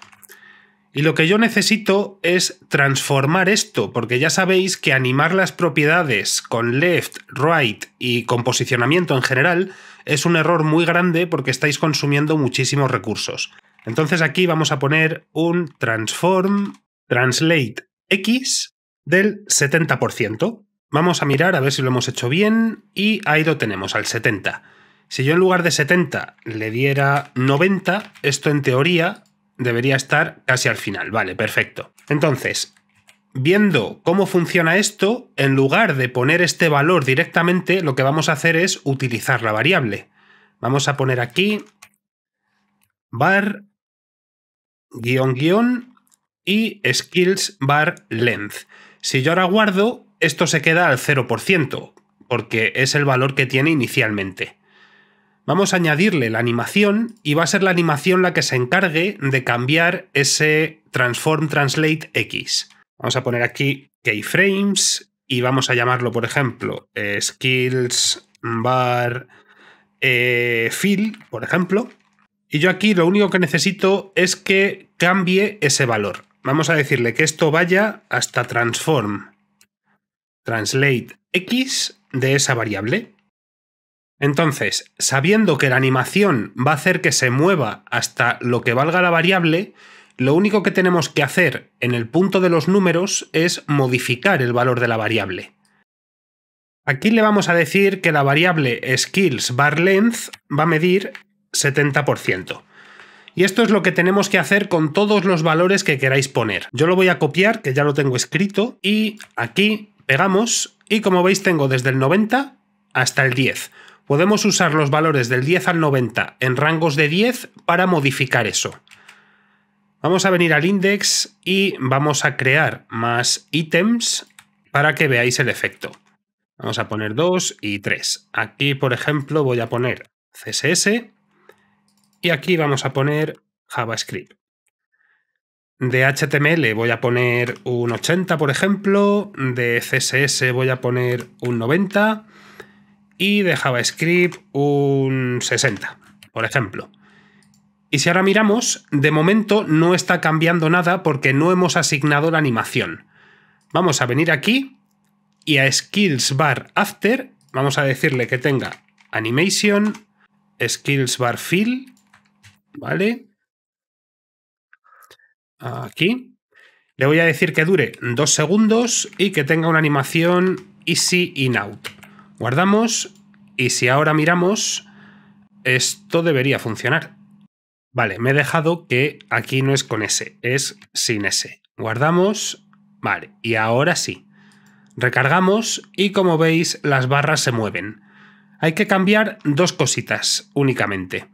Y lo que yo necesito es transformar esto, porque ya sabéis que animar las propiedades con left, right y con posicionamiento en general es un error muy grande porque estáis consumiendo muchísimos recursos. Entonces aquí vamos a poner un transform translate x del 70%. Vamos a mirar a ver si lo hemos hecho bien y ahí lo tenemos, al 70%. Si yo en lugar de 70 le diera 90, esto en teoría debería estar casi al final. Vale, perfecto. Entonces, viendo cómo funciona esto, en lugar de poner este valor directamente, lo que vamos a hacer es utilizar la variable. Vamos a poner aquí bar guión guión y skills bar length. Si yo ahora guardo, esto se queda al 0%, porque es el valor que tiene inicialmente vamos a añadirle la animación y va a ser la animación la que se encargue de cambiar ese transform translate X. Vamos a poner aquí keyframes y vamos a llamarlo, por ejemplo, eh, skills bar eh, fill, por ejemplo. Y yo aquí lo único que necesito es que cambie ese valor. Vamos a decirle que esto vaya hasta transform translate x de esa variable. Entonces, sabiendo que la animación va a hacer que se mueva hasta lo que valga la variable, lo único que tenemos que hacer en el punto de los números es modificar el valor de la variable. Aquí le vamos a decir que la variable skills bar length va a medir 70%. Y esto es lo que tenemos que hacer con todos los valores que queráis poner. Yo lo voy a copiar, que ya lo tengo escrito, y aquí pegamos, y como veis tengo desde el 90 hasta el 10 podemos usar los valores del 10 al 90 en rangos de 10 para modificar eso. Vamos a venir al index y vamos a crear más ítems para que veáis el efecto. Vamos a poner 2 y 3. Aquí, por ejemplo, voy a poner CSS y aquí vamos a poner JavaScript. De HTML voy a poner un 80, por ejemplo, de CSS voy a poner un 90 y de JavaScript un 60, por ejemplo. Y si ahora miramos, de momento no está cambiando nada porque no hemos asignado la animación. Vamos a venir aquí y a Skills Bar After vamos a decirle que tenga Animation, Skills Bar Fill, ¿vale? Aquí. Le voy a decir que dure dos segundos y que tenga una animación Easy In Out. Guardamos y si ahora miramos, esto debería funcionar. Vale, me he dejado que aquí no es con S, es sin S. Guardamos, vale, y ahora sí. Recargamos y como veis las barras se mueven. Hay que cambiar dos cositas únicamente.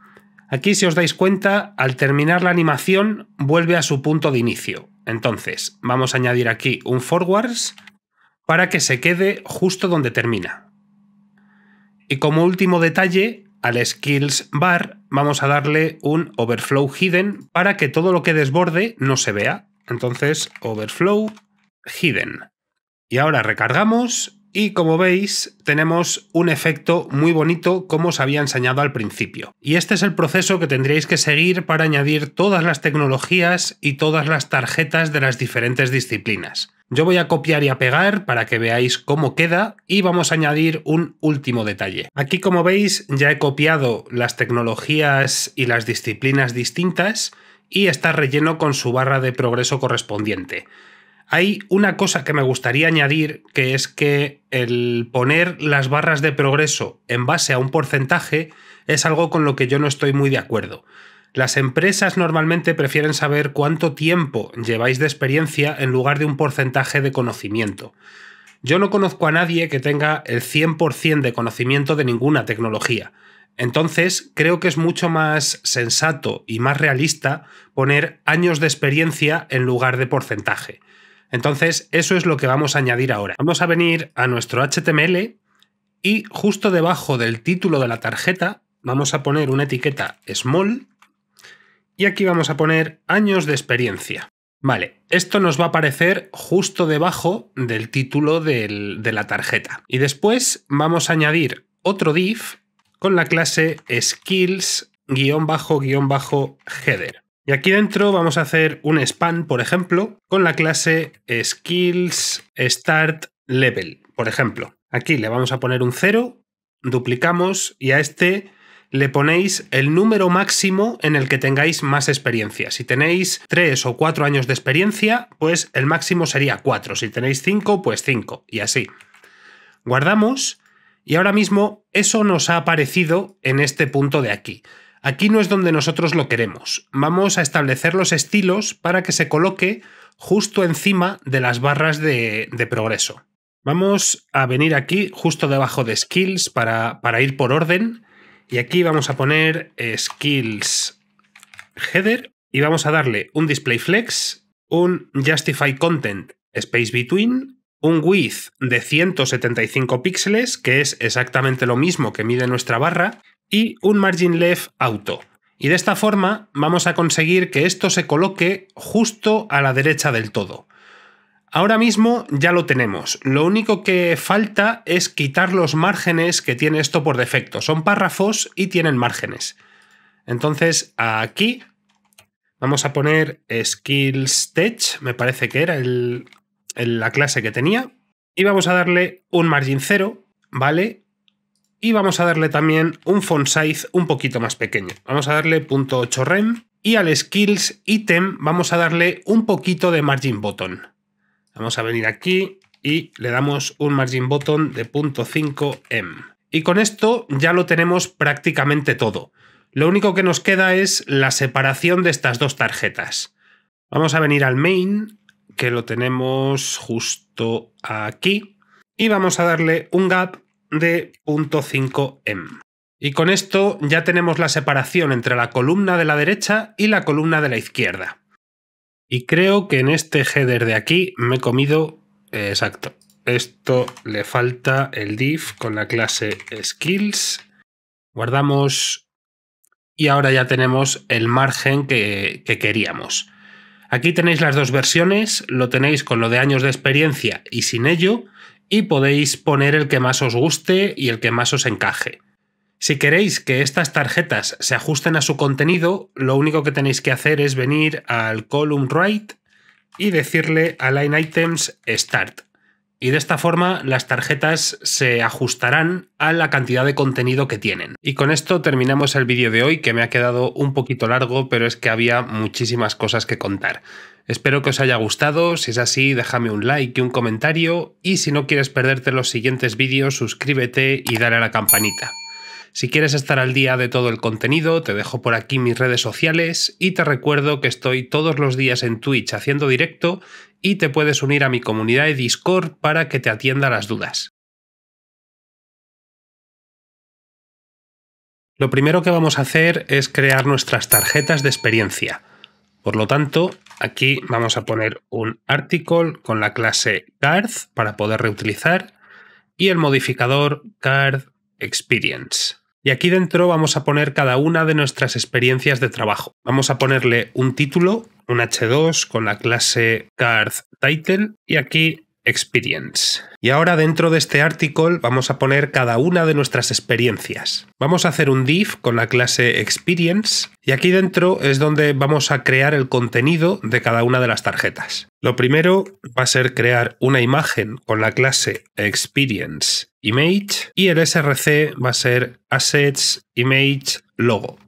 Aquí si os dais cuenta, al terminar la animación vuelve a su punto de inicio. Entonces, vamos a añadir aquí un forwards para que se quede justo donde termina, y como último detalle, al skills bar vamos a darle un overflow hidden para que todo lo que desborde no se vea. Entonces, overflow hidden. Y ahora recargamos y como veis, tenemos un efecto muy bonito como os había enseñado al principio. Y este es el proceso que tendríais que seguir para añadir todas las tecnologías y todas las tarjetas de las diferentes disciplinas. Yo voy a copiar y a pegar para que veáis cómo queda y vamos a añadir un último detalle. Aquí como veis ya he copiado las tecnologías y las disciplinas distintas y está relleno con su barra de progreso correspondiente. Hay una cosa que me gustaría añadir, que es que el poner las barras de progreso en base a un porcentaje es algo con lo que yo no estoy muy de acuerdo. Las empresas normalmente prefieren saber cuánto tiempo lleváis de experiencia en lugar de un porcentaje de conocimiento. Yo no conozco a nadie que tenga el 100% de conocimiento de ninguna tecnología. Entonces, creo que es mucho más sensato y más realista poner años de experiencia en lugar de porcentaje. Entonces, eso es lo que vamos a añadir ahora. Vamos a venir a nuestro HTML y justo debajo del título de la tarjeta vamos a poner una etiqueta small y aquí vamos a poner años de experiencia. Vale, esto nos va a aparecer justo debajo del título de la tarjeta. Y después vamos a añadir otro div con la clase skills-header. Y aquí dentro vamos a hacer un span, por ejemplo, con la clase skills start level, por ejemplo. Aquí le vamos a poner un 0, duplicamos y a este le ponéis el número máximo en el que tengáis más experiencia. Si tenéis 3 o 4 años de experiencia, pues el máximo sería 4. Si tenéis 5, pues 5 y así. Guardamos y ahora mismo eso nos ha aparecido en este punto de aquí. Aquí no es donde nosotros lo queremos. Vamos a establecer los estilos para que se coloque justo encima de las barras de, progreso. Vamos a venir aquí justo debajo de skills para, para ir por orden. Y aquí vamos a poner eh, skills header y vamos a darle un display flex, un justify content space between, un width de 175 píxeles, que es exactamente lo mismo que mide nuestra barra, y un margin left auto. Y de esta forma vamos a conseguir que esto se coloque justo a la derecha del todo. Ahora mismo ya lo tenemos. Lo único que falta es quitar los márgenes que tiene esto por defecto. Son párrafos y tienen márgenes. Entonces aquí vamos a poner skills tech, me parece que era la clase que tenía. Y vamos a darle un margin 0, ¿vale? y vamos a darle también un font size un poquito más pequeño. Vamos a darle .8 rem y al skills item vamos a darle un poquito de margin button. Vamos a venir aquí y le damos un margin button de .5m. Y con esto ya lo tenemos prácticamente todo. Lo único que nos queda es la separación de estas dos tarjetas. Vamos a venir al main, que lo tenemos justo aquí, y vamos a darle un gap de 5 m Y con esto ya tenemos la separación entre la columna de la derecha y la columna de la izquierda. Y creo que en este header de aquí me he comido... Eh, exacto. Esto le falta el div con la clase skills. Guardamos. Y ahora ya tenemos el margen que queríamos. Aquí tenéis las dos versiones, lo tenéis con lo de años de experiencia y sin ello, y podéis poner el que más os guste y el que más os encaje. Si queréis que estas tarjetas se ajusten a su contenido, lo único que tenéis que hacer es venir al column right y decirle align items start y de esta forma las tarjetas se ajustarán a la cantidad de contenido que tienen. Y con esto terminamos el vídeo de hoy que me ha quedado un poquito largo pero es que había muchísimas cosas que contar. Espero que os haya gustado, si es así déjame un like y un comentario y si no quieres perderte los siguientes vídeos suscríbete y dale a la campanita. Si quieres estar al día de todo el contenido, te dejo por aquí mis redes sociales y te recuerdo que estoy todos los días en Twitch haciendo directo y te puedes unir a mi comunidad de Discord para que te atienda las dudas. Lo primero que vamos a hacer es crear nuestras tarjetas de experiencia. Por lo tanto, aquí vamos a poner un article con la clase card para poder reutilizar y el modificador card experience. Y aquí dentro vamos a poner cada una de nuestras experiencias de trabajo. Vamos a ponerle un título un H2 con la clase Card Title y aquí Experience. Y ahora dentro de este article vamos a poner cada una de nuestras experiencias. Vamos a hacer un div con la clase Experience y aquí dentro es donde vamos a crear el contenido de cada una de las tarjetas. Lo primero va a ser crear una imagen con la clase Experience Image y el src va a ser Assets Image Logo.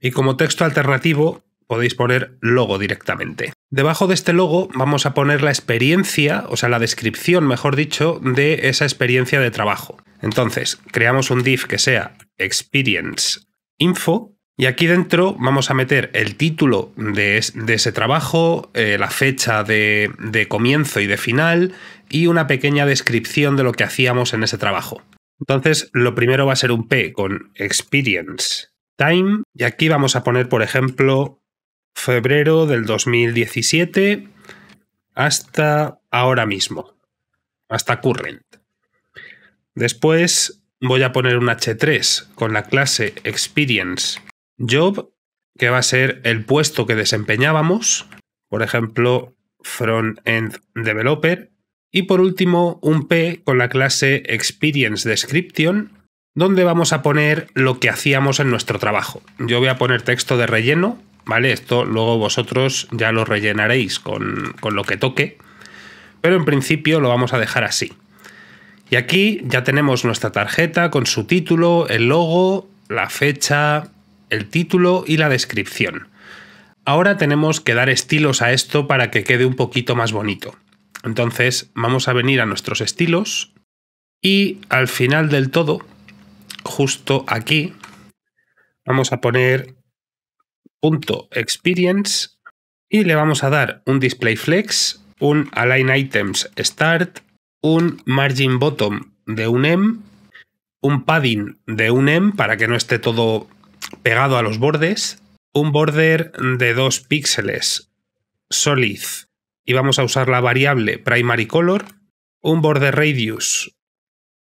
Y como texto alternativo podéis poner logo directamente. Debajo de este logo vamos a poner la experiencia, o sea, la descripción, mejor dicho, de esa experiencia de trabajo. Entonces, creamos un div que sea experience info y aquí dentro vamos a meter el título de, ese trabajo, eh, la fecha de, de comienzo y de final y una pequeña descripción de lo que hacíamos en ese trabajo. Entonces, lo primero va a ser un P con experience time y aquí vamos a poner, por ejemplo, febrero del 2017 hasta ahora mismo, hasta current. Después voy a poner un H3 con la clase Experience Job, que va a ser el puesto que desempeñábamos, por ejemplo, Front-End Developer. Y por último, un P con la clase Experience Description, donde vamos a poner lo que hacíamos en nuestro trabajo. Yo voy a poner texto de relleno ¿vale? Esto luego vosotros ya lo rellenaréis con, con lo que toque, pero en principio lo vamos a dejar así. Y aquí ya tenemos nuestra tarjeta con su título, el logo, la fecha, el título y la descripción. Ahora tenemos que dar estilos a esto para que quede un poquito más bonito. Entonces vamos a venir a nuestros estilos y al final del todo, justo aquí, vamos a poner experience y le vamos a dar un display flex, un align items start, un margin bottom de un M, un padding de un M para que no esté todo pegado a los bordes, un border de dos píxeles solid y vamos a usar la variable primary color, un border radius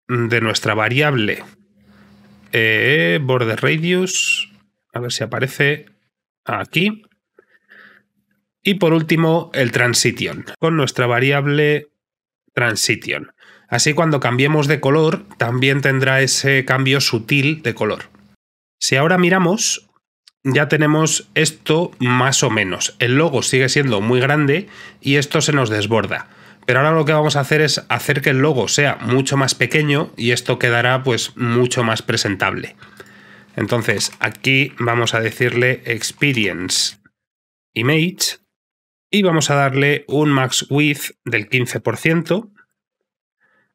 de nuestra variable eh, border radius, a ver si aparece aquí. Y por último, el transition, con nuestra variable transition. Así cuando cambiemos de color, también tendrá ese cambio sutil de color. Si ahora miramos, ya tenemos esto más o menos. El logo sigue siendo muy grande y esto se nos desborda. Pero ahora lo que vamos a hacer es hacer que el logo sea mucho más pequeño y esto quedará pues mucho más presentable. Entonces, aquí vamos a decirle experience image y vamos a darle un max width del 15%.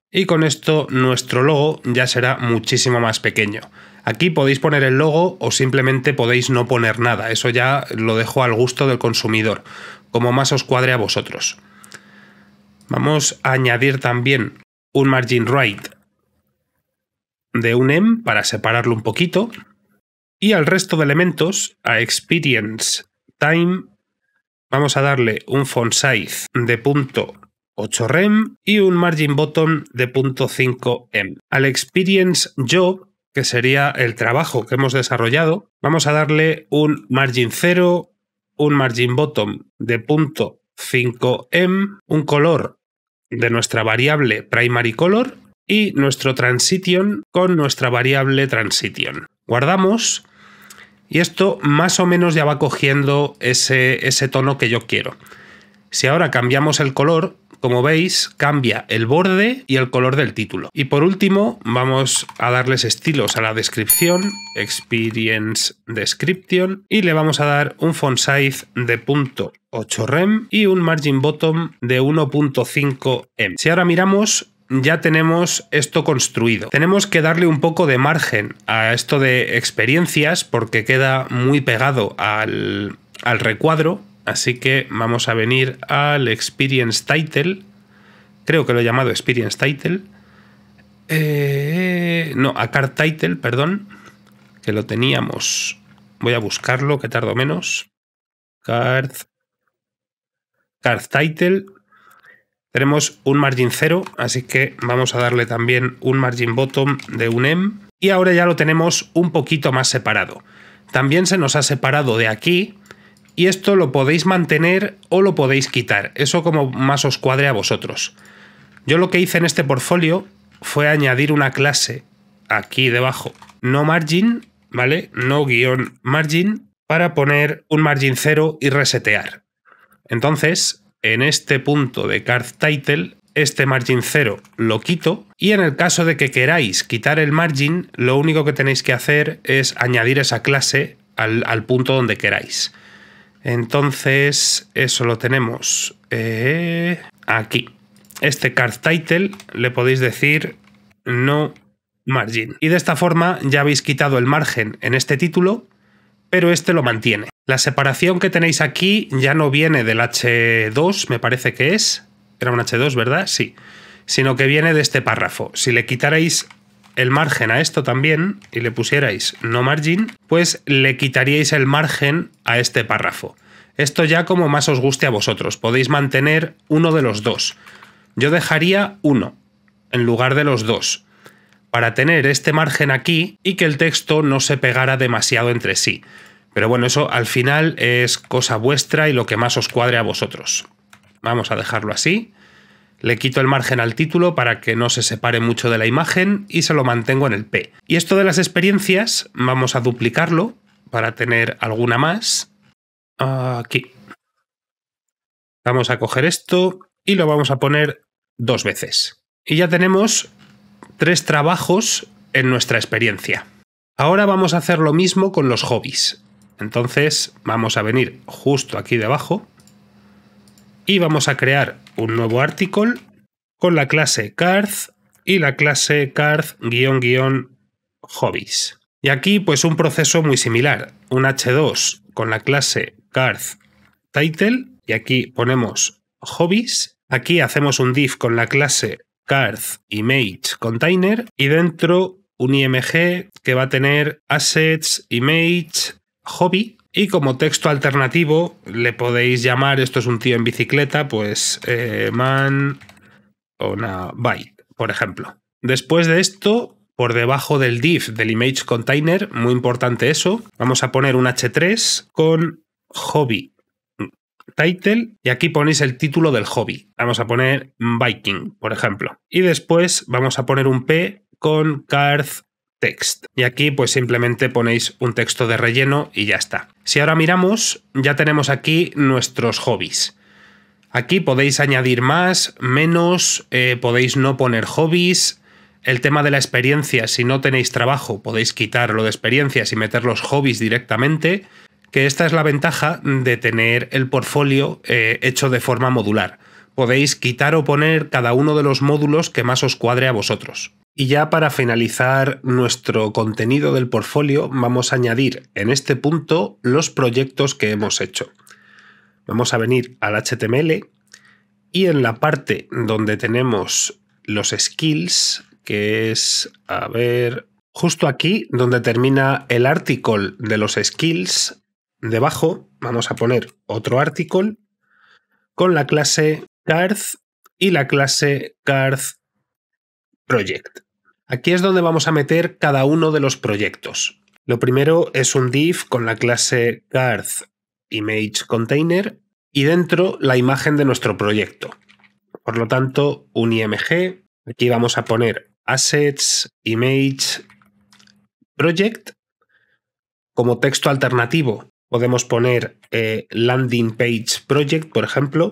Y con esto nuestro logo ya será muchísimo más pequeño. Aquí podéis poner el logo o simplemente podéis no poner nada. Eso ya lo dejo al gusto del consumidor, como más os cuadre a vosotros. Vamos a añadir también un margin right de un M para separarlo un poquito. Y al resto de elementos, a Experience Time, vamos a darle un font size de 8 rem y un margin bottom de 5 m. Al experience job, que sería el trabajo que hemos desarrollado, vamos a darle un margin 0, un margin bottom de punto 5 m, un color de nuestra variable primary color y nuestro transition con nuestra variable transition. Guardamos y esto más o menos ya va cogiendo ese, ese tono que yo quiero. Si ahora cambiamos el color, como veis, cambia el borde y el color del título. Y por último, vamos a darles estilos a la descripción, Experience Description, y le vamos a dar un font size de punto .8 rem y un margin bottom de 1.5 m. Si ahora miramos, ya tenemos esto construido. Tenemos que darle un poco de margen a esto de experiencias porque queda muy pegado al, recuadro. Así que vamos a venir al Experience Title. Creo que lo he llamado Experience Title. Eh, no, a Card Title, perdón. Que lo teníamos. Voy a buscarlo, que tardo menos. Card. Card Title tenemos un margin 0, así que vamos a darle también un margin bottom de un M. Y ahora ya lo tenemos un poquito más separado. También se nos ha separado de aquí y esto lo podéis mantener o lo podéis quitar. Eso como más os cuadre a vosotros. Yo lo que hice en este portfolio fue añadir una clase aquí debajo, no margin, ¿vale? No guión margin, para poner un margin 0 y resetear. Entonces, en este punto de card title, este margin 0 lo quito y en el caso de que queráis quitar el margin, lo único que tenéis que hacer es añadir esa clase al, punto donde queráis. Entonces, eso lo tenemos eh, aquí. Este card title le podéis decir no margin. Y de esta forma ya habéis quitado el margen en este título pero este lo mantiene. La separación que tenéis aquí ya no viene del H2, me parece que es. Era un H2, ¿verdad? Sí. Sino que viene de este párrafo. Si le quitarais el margen a esto también y le pusierais no margin, pues le quitaríais el margen a este párrafo. Esto ya como más os guste a vosotros. Podéis mantener uno de los dos. Yo dejaría uno en lugar de los dos para tener este margen aquí y que el texto no se pegara demasiado entre sí. Pero bueno, eso al final es cosa vuestra y lo que más os cuadre a vosotros. Vamos a dejarlo así. Le quito el margen al título para que no se separe mucho de la imagen y se lo mantengo en el P. Y esto de las experiencias, vamos a duplicarlo para tener alguna más. Aquí. Vamos a coger esto y lo vamos a poner dos veces. Y ya tenemos tres trabajos en nuestra experiencia. Ahora vamos a hacer lo mismo con los hobbies. Entonces vamos a venir justo aquí debajo y vamos a crear un nuevo artículo con la clase card y la clase card-hobbies. Y aquí pues un proceso muy similar, un h2 con la clase card title y aquí ponemos hobbies, aquí hacemos un div con la clase Cards, Image, Container y dentro un IMG que va a tener Assets, Image, Hobby. Y como texto alternativo le podéis llamar, esto es un tío en bicicleta, pues eh, man on a bike, por ejemplo. Después de esto, por debajo del div del image container, muy importante eso, vamos a poner un h3 con hobby title y aquí ponéis el título del hobby. Vamos a poner Viking, por ejemplo. Y después vamos a poner un P con card text. Y aquí pues simplemente ponéis un texto de relleno y ya está. Si ahora miramos, ya tenemos aquí nuestros hobbies. Aquí podéis añadir más, menos, eh, podéis no poner hobbies, el tema de la experiencia, si no tenéis trabajo, podéis quitar lo de experiencias y meter los hobbies directamente que esta es la ventaja de tener el portfolio eh, hecho de forma modular. Podéis quitar o poner cada uno de los módulos que más os cuadre a vosotros. Y ya para finalizar nuestro contenido del portfolio, vamos a añadir en este punto los proyectos que hemos hecho. Vamos a venir al HTML y en la parte donde tenemos los skills, que es, a ver, justo aquí donde termina el artículo de los skills, Debajo vamos a poner otro article con la clase Card y la clase cards project. Aquí es donde vamos a meter cada uno de los proyectos. Lo primero es un div con la clase Card image container y dentro la imagen de nuestro proyecto. Por lo tanto, un IMG. Aquí vamos a poner assets image project como texto alternativo Podemos poner eh, landing page project, por ejemplo,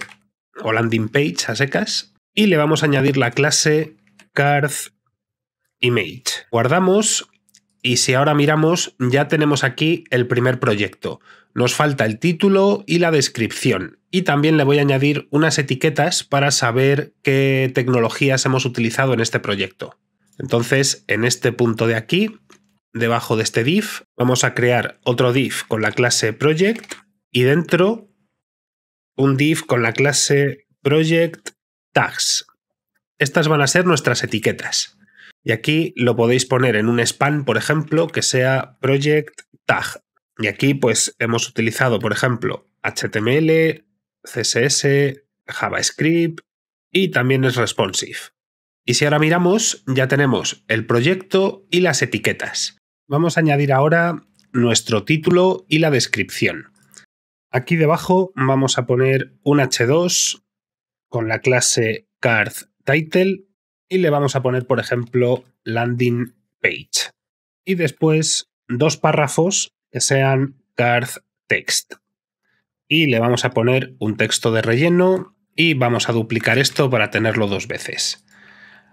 o landing page a secas, y le vamos a añadir la clase card image. Guardamos y si ahora miramos ya tenemos aquí el primer proyecto. Nos falta el título y la descripción. Y también le voy a añadir unas etiquetas para saber qué tecnologías hemos utilizado en este proyecto. Entonces, en este punto de aquí, debajo de este div vamos a crear otro div con la clase project y dentro un div con la clase project tags. Estas van a ser nuestras etiquetas. Y aquí lo podéis poner en un span, por ejemplo, que sea project tag. Y aquí pues hemos utilizado, por ejemplo, HTML, CSS, JavaScript y también es responsive. Y si ahora miramos, ya tenemos el proyecto y las etiquetas. Vamos a añadir ahora nuestro título y la descripción. Aquí debajo vamos a poner un H2 con la clase card title y le vamos a poner, por ejemplo, landing page. Y después dos párrafos que sean card text. Y le vamos a poner un texto de relleno y vamos a duplicar esto para tenerlo dos veces.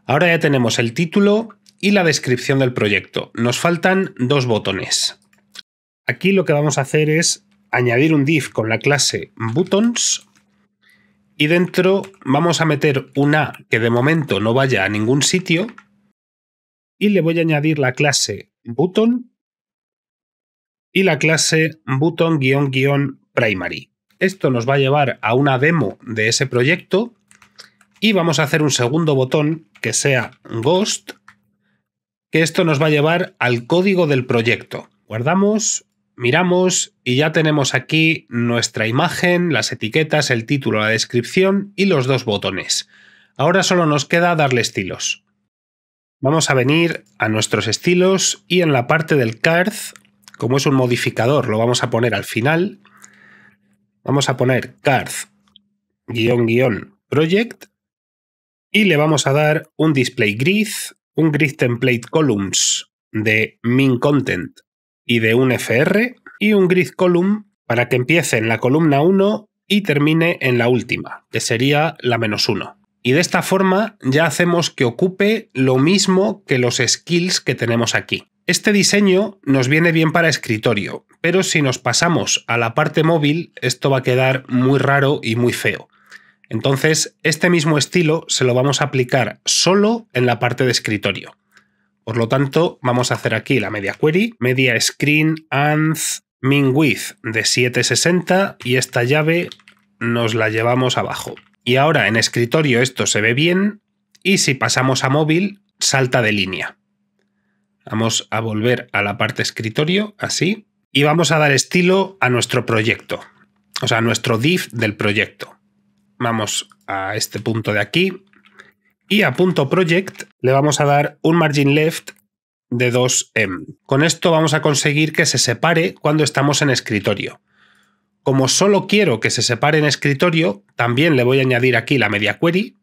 Ahora ya tenemos el título y la descripción del proyecto. Nos faltan dos botones. Aquí lo que vamos a hacer es añadir un div con la clase buttons y dentro vamos a meter una que de momento no vaya a ningún sitio y le voy a añadir la clase button y la clase button-primary. Esto nos va a llevar a una demo de ese proyecto y vamos a hacer un segundo botón que sea ghost que esto nos va a llevar al código del proyecto. Guardamos, miramos y ya tenemos aquí nuestra imagen, las etiquetas, el título, la descripción y los dos botones. Ahora solo nos queda darle estilos. Vamos a venir a nuestros estilos y en la parte del card, como es un modificador, lo vamos a poner al final. Vamos a poner card project y le vamos a dar un display grid un grid template columns de min content y de un FR y un grid column para que empiece en la columna 1 y termine en la última, que sería la menos 1. Y de esta forma ya hacemos que ocupe lo mismo que los skills que tenemos aquí. Este diseño nos viene bien para escritorio, pero si nos pasamos a la parte móvil, esto va a quedar muy raro y muy feo. Entonces, este mismo estilo se lo vamos a aplicar solo en la parte de escritorio. Por lo tanto, vamos a hacer aquí la media query, media screen and min width de 760 y esta llave nos la llevamos abajo. Y ahora en escritorio esto se ve bien y si pasamos a móvil salta de línea. Vamos a volver a la parte escritorio, así, y vamos a dar estilo a nuestro proyecto, o sea, a nuestro div del proyecto vamos a este punto de aquí y a punto project le vamos a dar un margin left de 2m. Con esto vamos a conseguir que se separe cuando estamos en escritorio. Como solo quiero que se separe en escritorio, también le voy a añadir aquí la media query.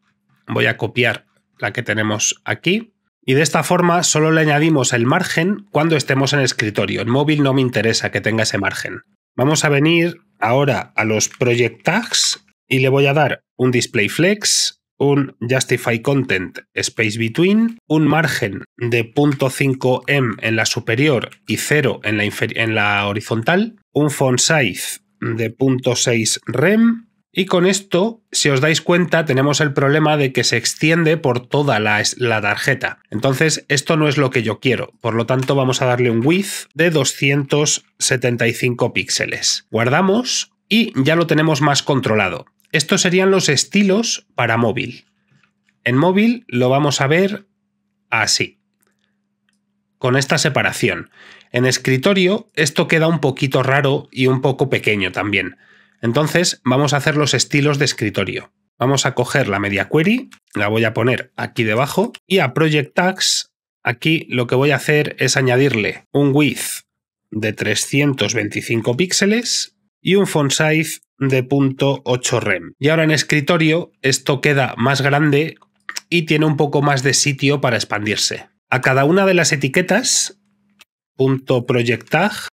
Voy a copiar la que tenemos aquí. Y de esta forma solo le añadimos el margen cuando estemos en escritorio. En móvil no me interesa que tenga ese margen. Vamos a venir ahora a los project tags y le voy a dar un display flex, un justify content space between, un margen de 5 m en la superior y 0 en la, en la horizontal, un font size de 0.6 rem y con esto, si os dais cuenta, tenemos el problema de que se extiende por toda la, la, tarjeta. Entonces, esto no es lo que yo quiero. Por lo tanto, vamos a darle un width de 275 píxeles. Guardamos y ya lo tenemos más controlado. Estos serían los estilos para móvil. En móvil lo vamos a ver así, con esta separación. En escritorio esto queda un poquito raro y un poco pequeño también. Entonces vamos a hacer los estilos de escritorio. Vamos a coger la media query, la voy a poner aquí debajo y a project tags aquí lo que voy a hacer es añadirle un width de 325 píxeles y un font size de .8 rem. Y ahora en escritorio esto queda más grande y tiene un poco más de sitio para expandirse. A cada una de las etiquetas punto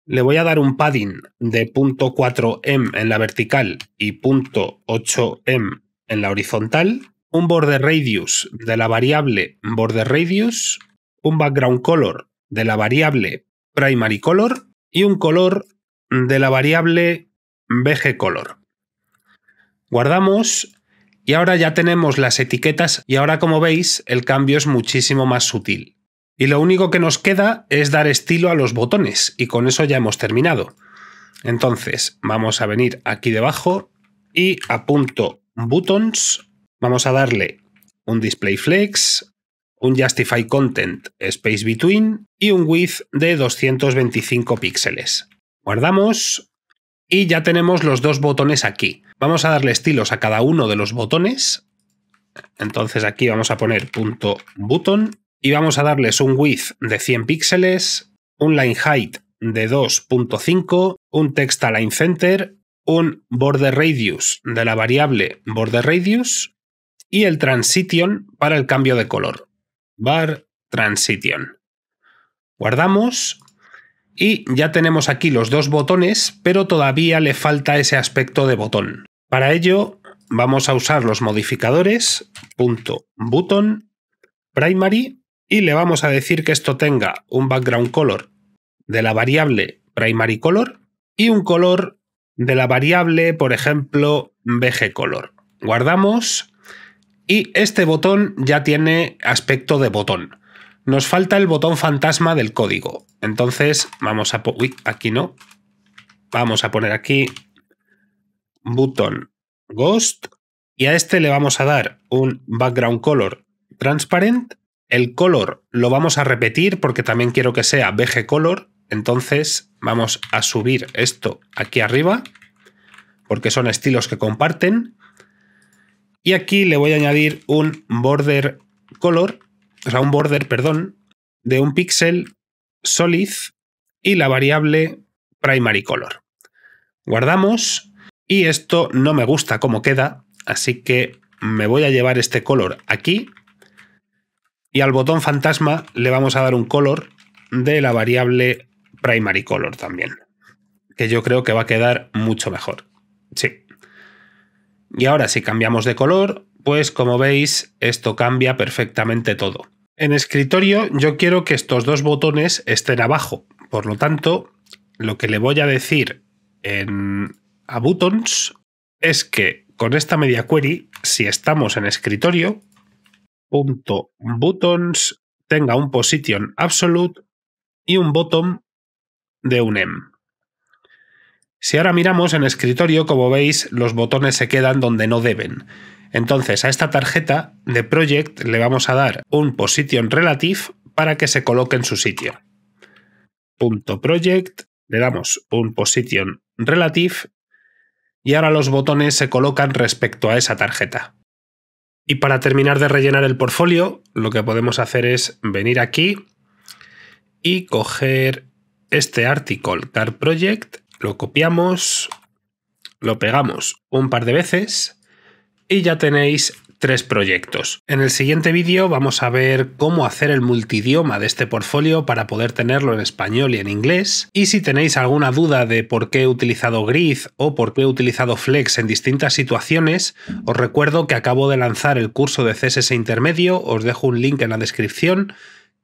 le voy a dar un padding de .4m en la vertical y .8m en la horizontal, un border radius de la variable border radius, un background color de la variable primary color y un color de la variable BG Color. Guardamos y ahora ya tenemos las etiquetas y ahora como veis el cambio es muchísimo más sutil. Y lo único que nos queda es dar estilo a los botones y con eso ya hemos terminado. Entonces vamos a venir aquí debajo y apunto buttons, vamos a darle un display flex, un justify content space between y un width de 225 píxeles. Guardamos y ya tenemos los dos botones aquí. Vamos a darle estilos a cada uno de los botones. Entonces aquí vamos a poner punto button y vamos a darles un width de 100 píxeles, un line height de 2.5, un text align center, un border radius de la variable border radius y el transition para el cambio de color. Bar transition. Guardamos y ya tenemos aquí los dos botones, pero todavía le falta ese aspecto de botón. Para ello vamos a usar los modificadores .button primary y le vamos a decir que esto tenga un background color de la variable primary color y un color de la variable, por ejemplo, bg color. Guardamos y este botón ya tiene aspecto de botón. Nos falta el botón fantasma del código. Entonces, vamos a... aquí no. Vamos a poner aquí button ghost y a este le vamos a dar un background color transparent. El color lo vamos a repetir porque también quiero que sea BG color. Entonces vamos a subir esto aquí arriba porque son estilos que comparten. Y aquí le voy a añadir un border color o sea, un border, perdón, de un píxel solid y la variable primary color. Guardamos y esto no me gusta cómo queda, así que me voy a llevar este color aquí y al botón fantasma le vamos a dar un color de la variable primary color también, que yo creo que va a quedar mucho mejor. Sí. Y ahora si cambiamos de color, pues como veis, esto cambia perfectamente todo. En escritorio yo quiero que estos dos botones estén abajo. Por lo tanto, lo que le voy a decir en a buttons es que con esta media query, si estamos en escritorio, punto buttons tenga un position absolute y un bottom de un m. Si ahora miramos en escritorio, como veis, los botones se quedan donde no deben. Entonces a esta tarjeta de Project le vamos a dar un Position Relative para que se coloque en su sitio. Punto Project, le damos un Position Relative y ahora los botones se colocan respecto a esa tarjeta. Y para terminar de rellenar el portfolio, lo que podemos hacer es venir aquí y coger este article Card Project lo copiamos, lo pegamos un par de veces y ya tenéis tres proyectos. En el siguiente vídeo vamos a ver cómo hacer el multidioma de este portfolio para poder tenerlo en español y en inglés. Y si tenéis alguna duda de por qué he utilizado grid o por qué he utilizado flex en distintas situaciones, os recuerdo que acabo de lanzar el curso de CSS intermedio, os dejo un link en la descripción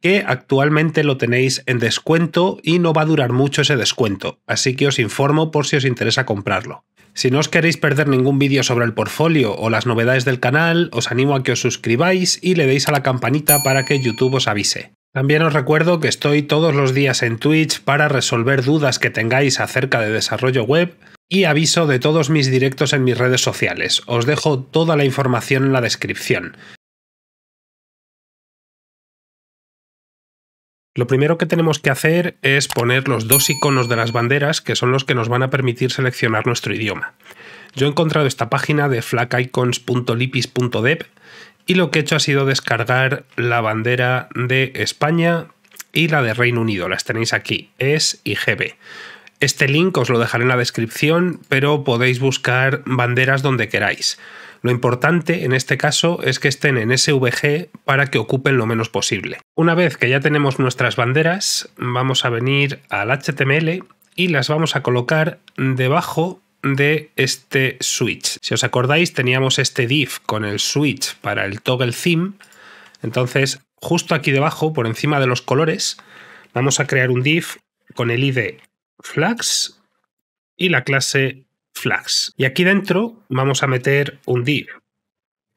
que actualmente lo tenéis en descuento y no va a durar mucho ese descuento, así que os informo por si os interesa comprarlo. Si no os queréis perder ningún vídeo sobre el portfolio o las novedades del canal, os animo a que os suscribáis y le deis a la campanita para que YouTube os avise. También os recuerdo que estoy todos los días en Twitch para resolver dudas que tengáis acerca de desarrollo web y aviso de todos mis directos en mis redes sociales. Os dejo toda la información en la descripción. Lo primero que tenemos que hacer es poner los dos iconos de las banderas que son los que nos van a permitir seleccionar nuestro idioma. Yo he encontrado esta página de flagicons.lipis.dev y lo que he hecho ha sido descargar la bandera de España y la de Reino Unido. Las tenéis aquí, es GB. Este link os lo dejaré en la descripción, pero podéis buscar banderas donde queráis. Lo importante en este caso es que estén en SVG para que ocupen lo menos posible. Una vez que ya tenemos nuestras banderas, vamos a venir al HTML y las vamos a colocar debajo de este switch. Si os acordáis, teníamos este div con el switch para el toggle theme. Entonces, justo aquí debajo, por encima de los colores, vamos a crear un div con el id flags y la clase flags. Y aquí dentro vamos a meter un div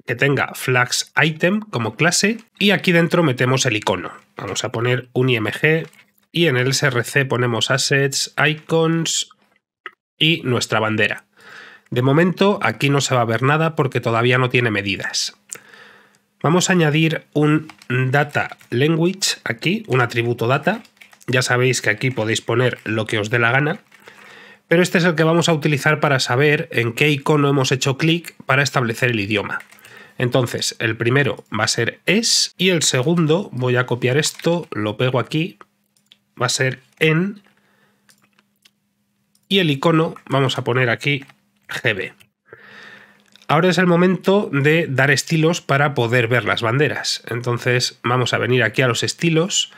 que tenga flags item como clase y aquí dentro metemos el icono. Vamos a poner un img y en el src ponemos assets, icons y nuestra bandera. De momento aquí no se va a ver nada porque todavía no tiene medidas. Vamos a añadir un data language aquí, un atributo data ya sabéis que aquí podéis poner lo que os dé la gana, pero este es el que vamos a utilizar para saber en qué icono hemos hecho clic para establecer el idioma. Entonces, el primero va a ser es y el segundo, voy a copiar esto, lo pego aquí, va a ser en y el icono vamos a poner aquí GB. Ahora es el momento de dar estilos para poder ver las banderas. Entonces vamos a venir aquí a los estilos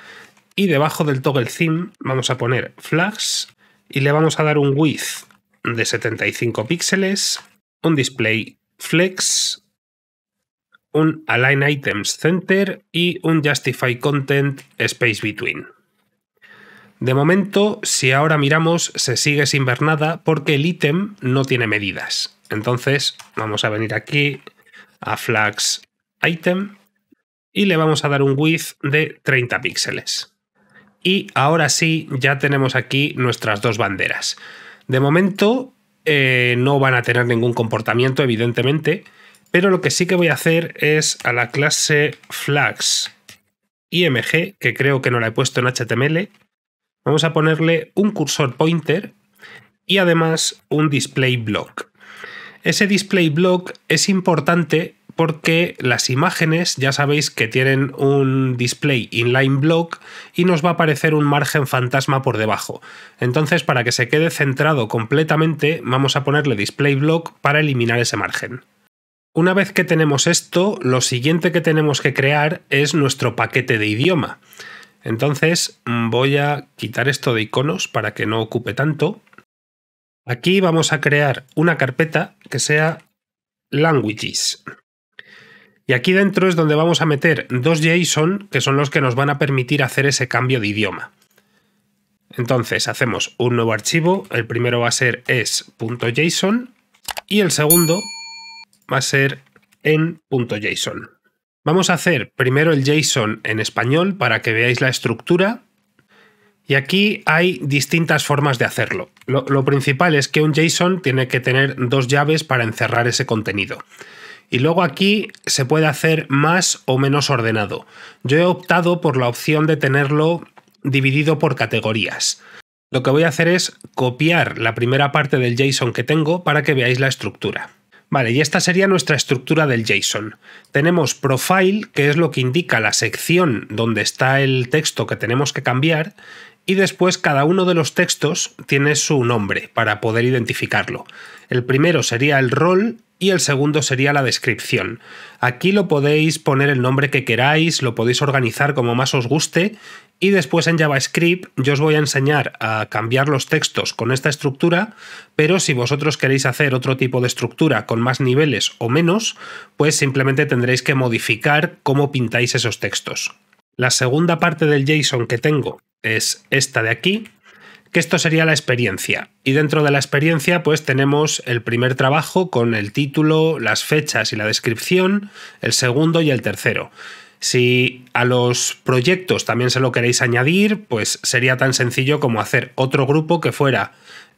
y debajo del toggle theme vamos a poner flags y le vamos a dar un width de 75 píxeles, un display flex, un align items center y un justify content space between. De momento, si ahora miramos, se sigue sin ver nada porque el ítem no tiene medidas. Entonces vamos a venir aquí a flags item y le vamos a dar un width de 30 píxeles. Y ahora sí, ya tenemos aquí nuestras dos banderas. De momento eh, no van a tener ningún comportamiento, evidentemente, pero lo que sí que voy a hacer es a la clase flags img, que creo que no la he puesto en HTML, vamos a ponerle un cursor pointer y además un display block. Ese display block es importante porque las imágenes ya sabéis que tienen un display inline block y nos va a aparecer un margen fantasma por debajo. Entonces para que se quede centrado completamente vamos a ponerle display block para eliminar ese margen. Una vez que tenemos esto, lo siguiente que tenemos que crear es nuestro paquete de idioma. Entonces voy a quitar esto de iconos para que no ocupe tanto. Aquí vamos a crear una carpeta que sea languages. Y aquí dentro es donde vamos a meter dos JSON, que son los que nos van a permitir hacer ese cambio de idioma. Entonces hacemos un nuevo archivo, el primero va a ser es.json y el segundo va a ser en.json. Vamos a hacer primero el JSON en español para que veáis la estructura y aquí hay distintas formas de hacerlo. Lo, lo principal es que un JSON tiene que tener dos llaves para encerrar ese contenido. Y luego aquí se puede hacer más o menos ordenado. Yo he optado por la opción de tenerlo dividido por categorías. Lo que voy a hacer es copiar la primera parte del JSON que tengo para que veáis la estructura. Vale, y esta sería nuestra estructura del JSON. Tenemos profile, que es lo que indica la sección donde está el texto que tenemos que cambiar, y después cada uno de los textos tiene su nombre para poder identificarlo. El primero sería el rol y el segundo sería la descripción. Aquí lo podéis poner el nombre que queráis, lo podéis organizar como más os guste y después en JavaScript yo os voy a enseñar a cambiar los textos con esta estructura, pero si vosotros queréis hacer otro tipo de estructura con más niveles o menos, pues simplemente tendréis que modificar cómo pintáis esos textos. La segunda parte del JSON que tengo es esta de aquí, que esto sería la experiencia. Y dentro de la experiencia pues tenemos el primer trabajo con el título, las fechas y la descripción, el segundo y el tercero. Si a los proyectos también se lo queréis añadir, pues sería tan sencillo como hacer otro grupo que fuera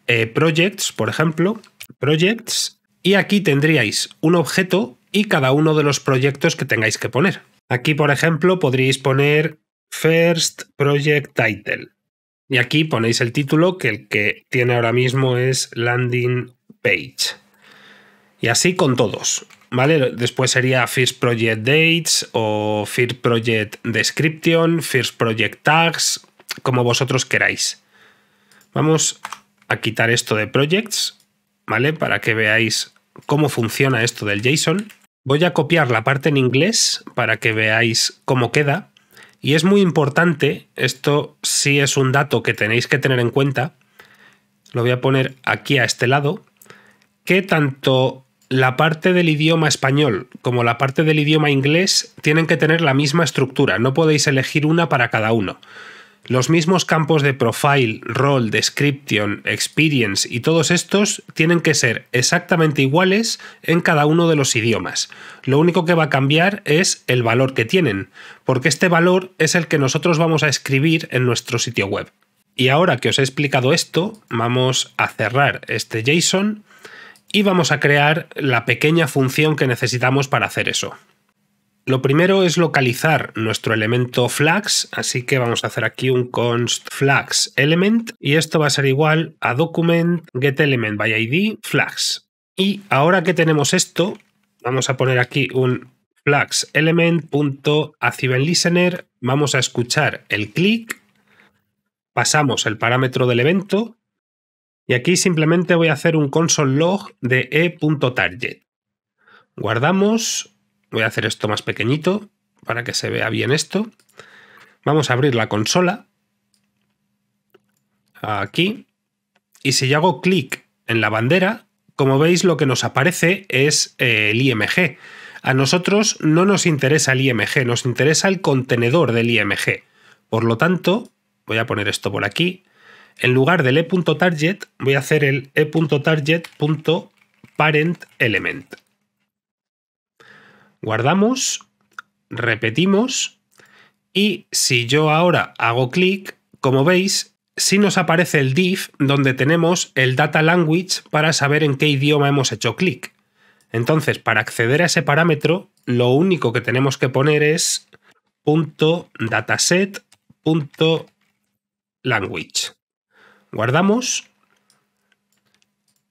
eh, Projects, por ejemplo, Projects, y aquí tendríais un objeto y cada uno de los proyectos que tengáis que poner. Aquí, por ejemplo, podríais poner First Project Title y aquí ponéis el título que el que tiene ahora mismo es Landing Page. Y así con todos. ¿Vale? Después sería First Project Dates o First Project Description, First Project Tags, como vosotros queráis. Vamos a quitar esto de Projects, ¿vale? Para que veáis cómo funciona esto del JSON. Voy a copiar la parte en inglés para que veáis cómo queda. Y es muy importante, esto sí es un dato que tenéis que tener en cuenta, lo voy a poner aquí a este lado, que tanto la parte del idioma español como la parte del idioma inglés tienen que tener la misma estructura, no podéis elegir una para cada uno. Los mismos campos de profile, role, description, experience y todos estos tienen que ser exactamente iguales en cada uno de los idiomas. Lo único que va a cambiar es el valor que tienen, porque este valor es el que nosotros vamos a escribir en nuestro sitio web. Y ahora que os he explicado esto, vamos a cerrar este JSON y vamos a crear la pequeña función que necesitamos para hacer eso. Lo primero es localizar nuestro elemento flags, así que vamos a hacer aquí un const flags element y esto va a ser igual a document get flags. Y ahora que tenemos esto, vamos a poner aquí un flags vamos a escuchar el clic, pasamos el parámetro del evento y aquí simplemente voy a hacer un console.log de e.target. Guardamos Voy a hacer esto más pequeñito para que se vea bien esto. Vamos a abrir la consola. Aquí. Y si yo hago clic en la bandera, como veis lo que nos aparece es eh, el IMG. A nosotros no nos interesa el IMG, nos interesa el contenedor del IMG. Por lo tanto, voy a poner esto por aquí. En lugar del e.target, voy a hacer el e.target.parentElement. element guardamos, repetimos y si yo ahora hago clic, como veis, sí nos aparece el div donde tenemos el data language para saber en qué idioma hemos hecho clic. Entonces, para acceder a ese parámetro, lo único que tenemos que poner es .dataset.language. Guardamos.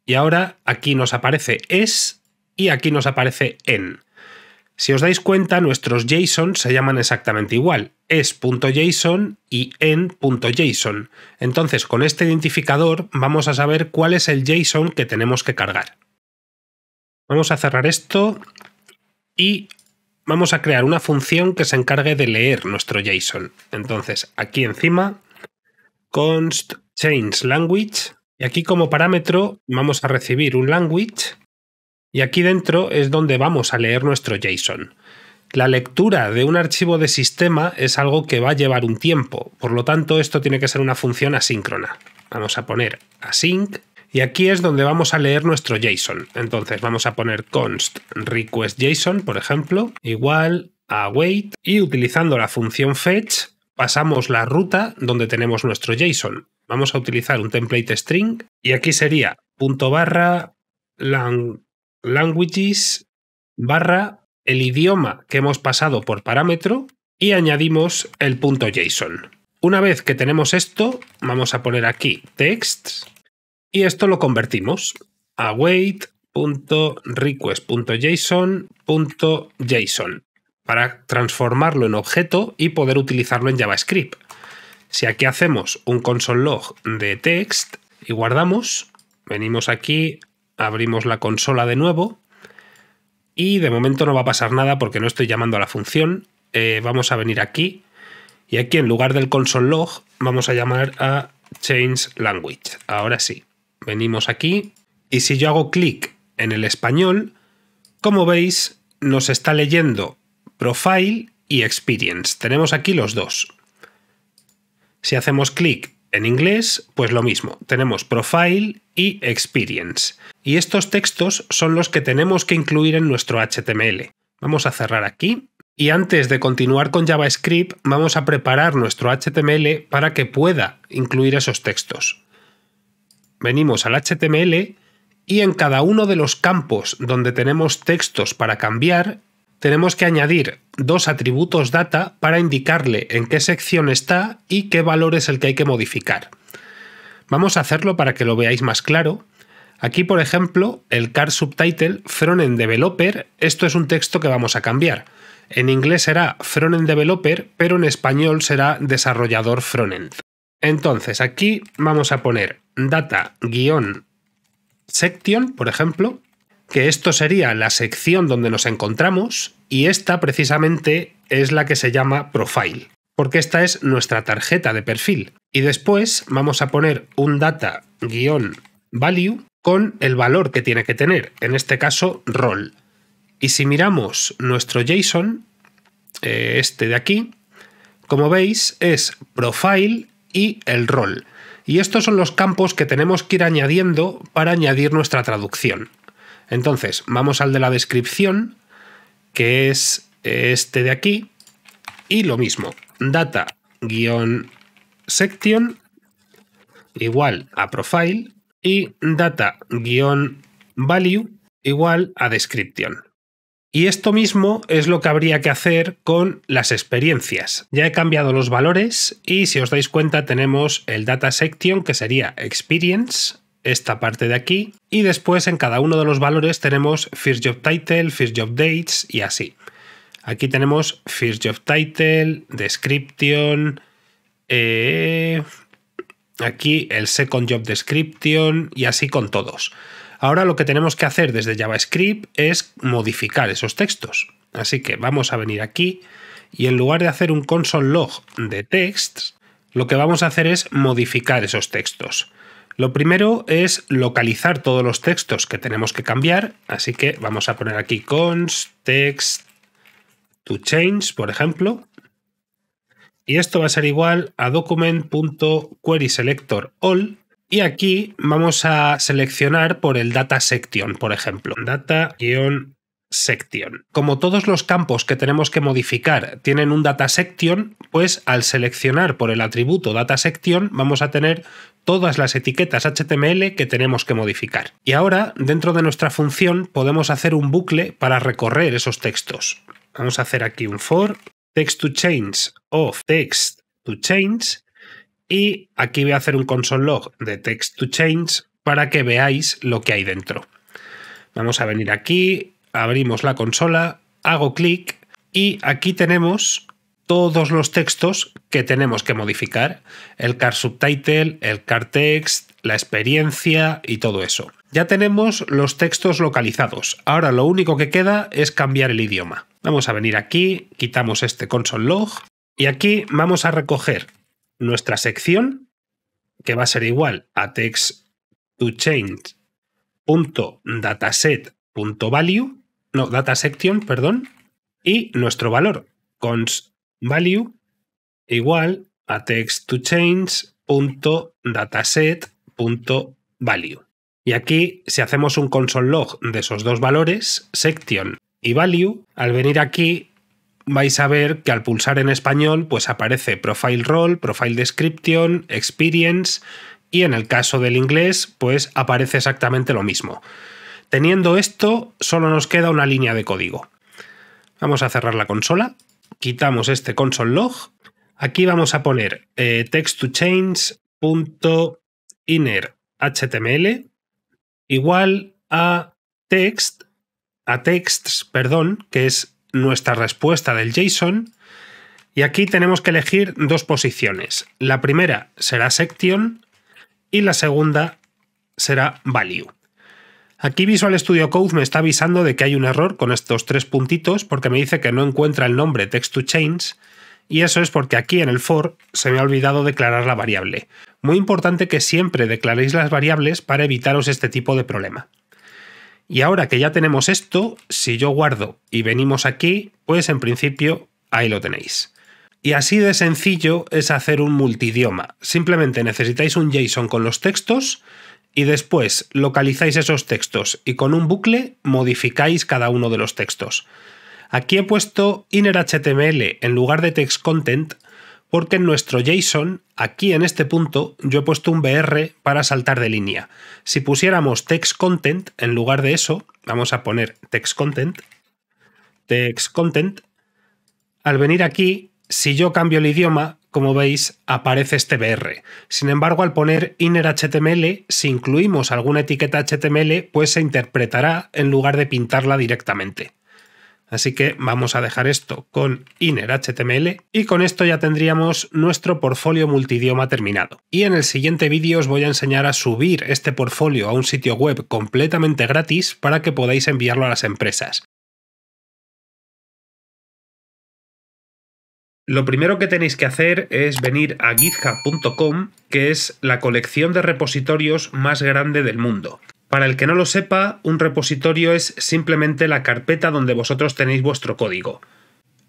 Y ahora aquí nos aparece es y aquí nos aparece en. Si os dais cuenta, nuestros JSON se llaman exactamente igual, es.json y en.json. Entonces, con este identificador vamos a saber cuál es el JSON que tenemos que cargar. Vamos a cerrar esto y vamos a crear una función que se encargue de leer nuestro JSON. Entonces, aquí encima, const change language, y aquí como parámetro vamos a recibir un language y aquí dentro es donde vamos a leer nuestro JSON. La lectura de un archivo de sistema es algo que va a llevar un tiempo, por lo tanto esto tiene que ser una función asíncrona. Vamos a poner async y aquí es donde vamos a leer nuestro JSON. Entonces vamos a poner const requestJSON, por ejemplo, igual a wait y utilizando la función fetch pasamos la ruta donde tenemos nuestro JSON. Vamos a utilizar un template string y aquí sería barra lang languages barra el idioma que hemos pasado por parámetro y añadimos el punto JSON. Una vez que tenemos esto, vamos a poner aquí text y esto lo convertimos a wait.request.json.json para transformarlo en objeto y poder utilizarlo en JavaScript. Si aquí hacemos un console log de text y guardamos, venimos aquí abrimos la consola de nuevo y de momento no va a pasar nada porque no estoy llamando a la función. Eh, vamos a venir aquí y aquí en lugar del console log vamos a llamar a change language. Ahora sí, venimos aquí y si yo hago clic en el español, como veis nos está leyendo profile y experience. Tenemos aquí los dos. Si hacemos clic en inglés, pues lo mismo, tenemos Profile y Experience. Y estos textos son los que tenemos que incluir en nuestro HTML. Vamos a cerrar aquí. Y antes de continuar con JavaScript, vamos a preparar nuestro HTML para que pueda incluir esos textos. Venimos al HTML y en cada uno de los campos donde tenemos textos para cambiar, tenemos que añadir dos atributos data para indicarle en qué sección está y qué valor es el que hay que modificar. Vamos a hacerlo para que lo veáis más claro. Aquí, por ejemplo, el car subtitle frontend developer, esto es un texto que vamos a cambiar. En inglés será frontend developer, pero en español será desarrollador frontend. Entonces, aquí vamos a poner data-section, por ejemplo, que esto sería la sección donde nos encontramos y esta precisamente es la que se llama Profile, porque esta es nuestra tarjeta de perfil. Y después vamos a poner un data-value con el valor que tiene que tener, en este caso role Y si miramos nuestro JSON, eh, este de aquí, como veis es profile y el role Y estos son los campos que tenemos que ir añadiendo para añadir nuestra traducción. Entonces, vamos al de la descripción, que es este de aquí, y lo mismo, data-section igual a profile y data-value igual a description. Y esto mismo es lo que habría que hacer con las experiencias. Ya he cambiado los valores y si os dais cuenta tenemos el data section que sería experience esta parte de aquí y después en cada uno de los valores tenemos First Job Title, First Job Dates y así. Aquí tenemos First Job Title, Description, eh, aquí el Second Job Description y así con todos. Ahora lo que tenemos que hacer desde JavaScript es modificar esos textos. Así que vamos a venir aquí y en lugar de hacer un console log de text, lo que vamos a hacer es modificar esos textos. Lo primero es localizar todos los textos que tenemos que cambiar, así que vamos a poner aquí const text to change, por ejemplo. Y esto va a ser igual a document.querySelectorAll y aquí vamos a seleccionar por el data section, por ejemplo, data section. Como todos los campos que tenemos que modificar tienen un data section, pues al seleccionar por el atributo data section vamos a tener todas las etiquetas HTML que tenemos que modificar. Y ahora, dentro de nuestra función, podemos hacer un bucle para recorrer esos textos. Vamos a hacer aquí un for, text to change of text to change, y aquí voy a hacer un console log de text to change para que veáis lo que hay dentro. Vamos a venir aquí, abrimos la consola, hago clic y aquí tenemos todos los textos que tenemos que modificar, el car subtitle, el car text, la experiencia y todo eso. Ya tenemos los textos localizados, ahora lo único que queda es cambiar el idioma. Vamos a venir aquí, quitamos este console log y aquí vamos a recoger nuestra sección que va a ser igual a text to changedatasetvalue no, data section, perdón, y nuestro valor, const value igual a text-to-change.dataset.value. Y aquí, si hacemos un console log de esos dos valores, section y value, al venir aquí vais a ver que al pulsar en español, pues aparece profile role, profile description, experience, y en el caso del inglés, pues aparece exactamente lo mismo. Teniendo esto, solo nos queda una línea de código. Vamos a cerrar la consola quitamos este console log. Aquí vamos a poner eh, text to inner igual a text, a texts, perdón, que es nuestra respuesta del JSON. Y aquí tenemos que elegir dos posiciones. La primera será section y la segunda será value. Aquí Visual Studio Code me está avisando de que hay un error con estos tres puntitos porque me dice que no encuentra el nombre text to change y eso es porque aquí en el for se me ha olvidado declarar la variable. Muy importante que siempre declaréis las variables para evitaros este tipo de problema. Y ahora que ya tenemos esto, si yo guardo y venimos aquí, pues en principio ahí lo tenéis. Y así de sencillo es hacer un multidioma. Simplemente necesitáis un JSON con los textos y después localizáis esos textos y con un bucle modificáis cada uno de los textos. Aquí he puesto innerHTML en lugar de textContent porque en nuestro JSON, aquí en este punto, yo he puesto un BR para saltar de línea. Si pusiéramos textContent en lugar de eso, vamos a poner textContent, textContent, al venir aquí, si yo cambio el idioma, como veis, aparece este BR. Sin embargo, al poner inner si incluimos alguna etiqueta HTML, pues se interpretará en lugar de pintarla directamente. Así que vamos a dejar esto con inner y con esto ya tendríamos nuestro portfolio multidioma terminado. Y en el siguiente vídeo os voy a enseñar a subir este portfolio a un sitio web completamente gratis para que podáis enviarlo a las empresas. Lo primero que tenéis que hacer es venir a github.com, que es la colección de repositorios más grande del mundo. Para el que no lo sepa, un repositorio es simplemente la carpeta donde vosotros tenéis vuestro código.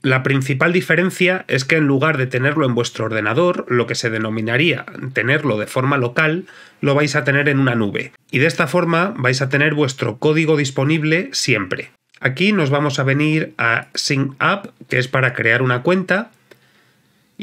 La principal diferencia es que en lugar de tenerlo en vuestro ordenador, lo que se denominaría tenerlo de forma local, lo vais a tener en una nube. Y de esta forma vais a tener vuestro código disponible siempre. Aquí nos vamos a venir a SyncApp, que es para crear una cuenta,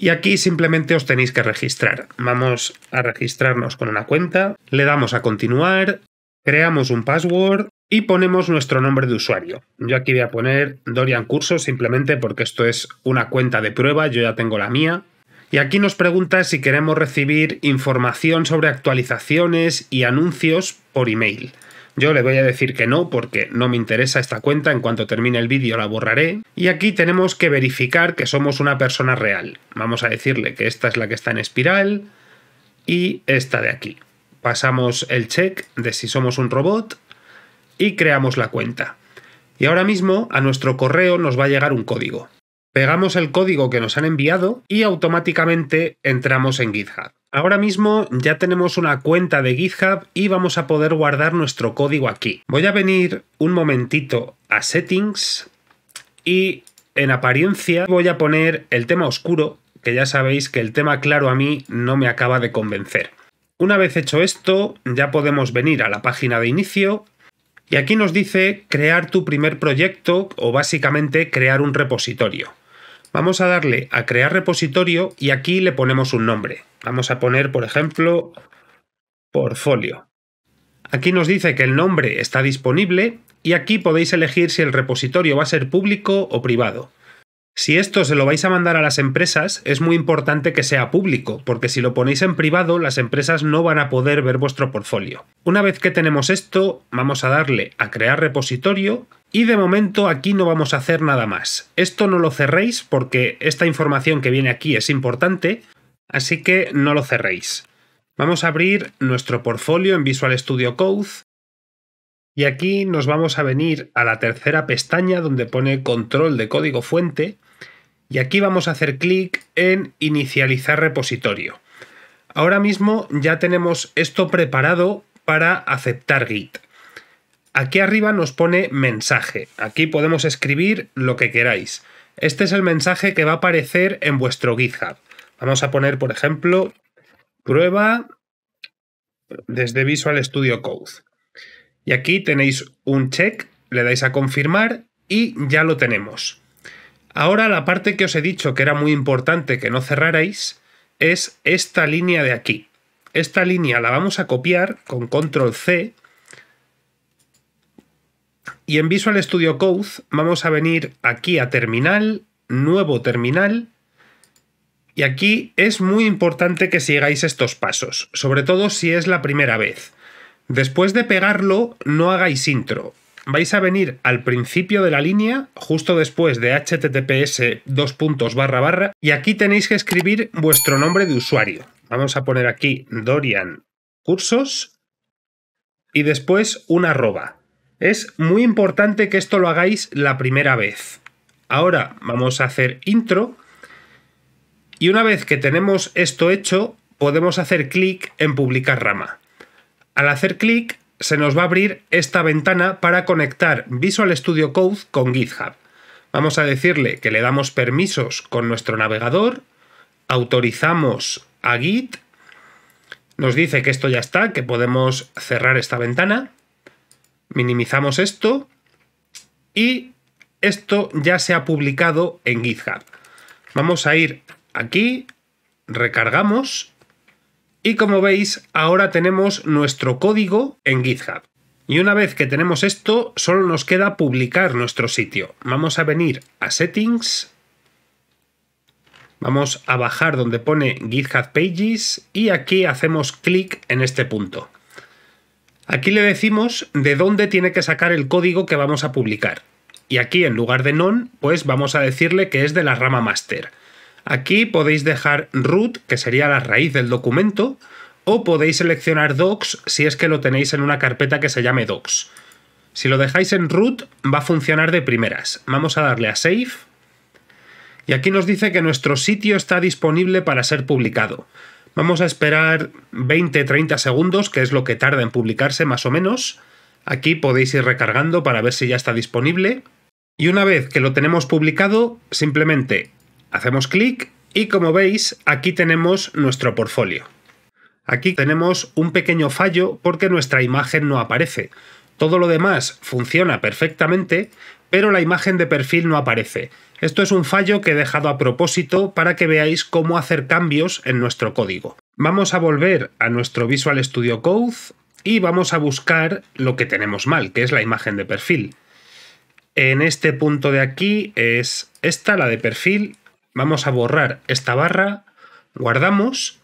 y aquí simplemente os tenéis que registrar. Vamos a registrarnos con una cuenta, le damos a continuar, creamos un password y ponemos nuestro nombre de usuario. Yo aquí voy a poner Dorian Curso simplemente porque esto es una cuenta de prueba, yo ya tengo la mía. Y aquí nos pregunta si queremos recibir información sobre actualizaciones y anuncios por email. Yo le voy a decir que no porque no me interesa esta cuenta, en cuanto termine el vídeo la borraré. Y aquí tenemos que verificar que somos una persona real. Vamos a decirle que esta es la que está en espiral y esta de aquí. Pasamos el check de si somos un robot y creamos la cuenta. Y ahora mismo a nuestro correo nos va a llegar un código pegamos el código que nos han enviado y automáticamente entramos en GitHub. Ahora mismo ya tenemos una cuenta de GitHub y vamos a poder guardar nuestro código aquí. Voy a venir un momentito a Settings y en apariencia voy a poner el tema oscuro, que ya sabéis que el tema claro a mí no me acaba de convencer. Una vez hecho esto, ya podemos venir a la página de inicio y aquí nos dice crear tu primer proyecto o básicamente crear un repositorio. Vamos a darle a crear repositorio y aquí le ponemos un nombre. Vamos a poner, por ejemplo, portfolio. Aquí nos dice que el nombre está disponible y aquí podéis elegir si el repositorio va a ser público o privado. Si esto se lo vais a mandar a las empresas, es muy importante que sea público, porque si lo ponéis en privado, las empresas no van a poder ver vuestro portfolio. Una vez que tenemos esto, vamos a darle a crear repositorio y de momento aquí no vamos a hacer nada más. Esto no lo cerréis porque esta información que viene aquí es importante, así que no lo cerréis. Vamos a abrir nuestro portfolio en Visual Studio Code y aquí nos vamos a venir a la tercera pestaña donde pone control de código fuente y aquí vamos a hacer clic en inicializar repositorio. Ahora mismo ya tenemos esto preparado para aceptar Git. Aquí arriba nos pone mensaje. Aquí podemos escribir lo que queráis. Este es el mensaje que va a aparecer en vuestro GitHub. Vamos a poner, por ejemplo, prueba desde Visual Studio Code. Y aquí tenéis un check, le dais a confirmar y ya lo tenemos. Ahora la parte que os he dicho que era muy importante que no cerrarais es esta línea de aquí. Esta línea la vamos a copiar con control C y en Visual Studio Code vamos a venir aquí a terminal, nuevo terminal y aquí es muy importante que sigáis estos pasos, sobre todo si es la primera vez. Después de pegarlo, no hagáis intro vais a venir al principio de la línea, justo después de https dos puntos barra barra, y aquí tenéis que escribir vuestro nombre de usuario. Vamos a poner aquí Dorian Cursos y después una arroba. Es muy importante que esto lo hagáis la primera vez. Ahora vamos a hacer intro y una vez que tenemos esto hecho, podemos hacer clic en publicar rama. Al hacer clic, se nos va a abrir esta ventana para conectar Visual Studio Code con GitHub. Vamos a decirle que le damos permisos con nuestro navegador, autorizamos a Git, nos dice que esto ya está, que podemos cerrar esta ventana, minimizamos esto y esto ya se ha publicado en GitHub. Vamos a ir aquí, recargamos y como veis, ahora tenemos nuestro código en GitHub. Y una vez que tenemos esto, solo nos queda publicar nuestro sitio. Vamos a venir a Settings, vamos a bajar donde pone GitHub Pages y aquí hacemos clic en este punto. Aquí le decimos de dónde tiene que sacar el código que vamos a publicar. Y aquí en lugar de non, pues vamos a decirle que es de la rama master. Aquí podéis dejar root, que sería la raíz del documento, o podéis seleccionar docs si es que lo tenéis en una carpeta que se llame docs. Si lo dejáis en root va a funcionar de primeras. Vamos a darle a save y aquí nos dice que nuestro sitio está disponible para ser publicado. Vamos a esperar 20-30 segundos, que es lo que tarda en publicarse más o menos. Aquí podéis ir recargando para ver si ya está disponible. Y una vez que lo tenemos publicado, simplemente Hacemos clic y como veis aquí tenemos nuestro portfolio. Aquí tenemos un pequeño fallo porque nuestra imagen no aparece. Todo lo demás funciona perfectamente, pero la imagen de perfil no aparece. Esto es un fallo que he dejado a propósito para que veáis cómo hacer cambios en nuestro código. Vamos a volver a nuestro Visual Studio Code y vamos a buscar lo que tenemos mal, que es la imagen de perfil. En este punto de aquí es esta, la de perfil, Vamos a borrar esta barra, guardamos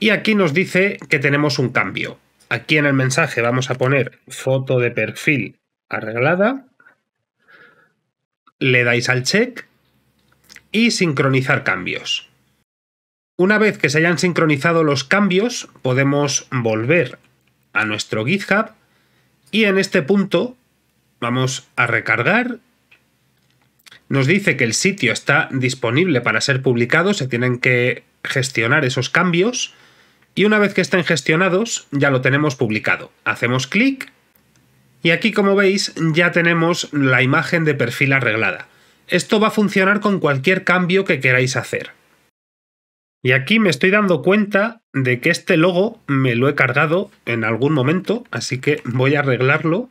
y aquí nos dice que tenemos un cambio. Aquí en el mensaje vamos a poner foto de perfil arreglada, le dais al check y sincronizar cambios. Una vez que se hayan sincronizado los cambios, podemos volver a nuestro GitHub y en este punto vamos a recargar nos dice que el sitio está disponible para ser publicado, se tienen que gestionar esos cambios y una vez que estén gestionados ya lo tenemos publicado. Hacemos clic y aquí como veis ya tenemos la imagen de perfil arreglada. Esto va a funcionar con cualquier cambio que queráis hacer. Y aquí me estoy dando cuenta de que este logo me lo he cargado en algún momento, así que voy a arreglarlo.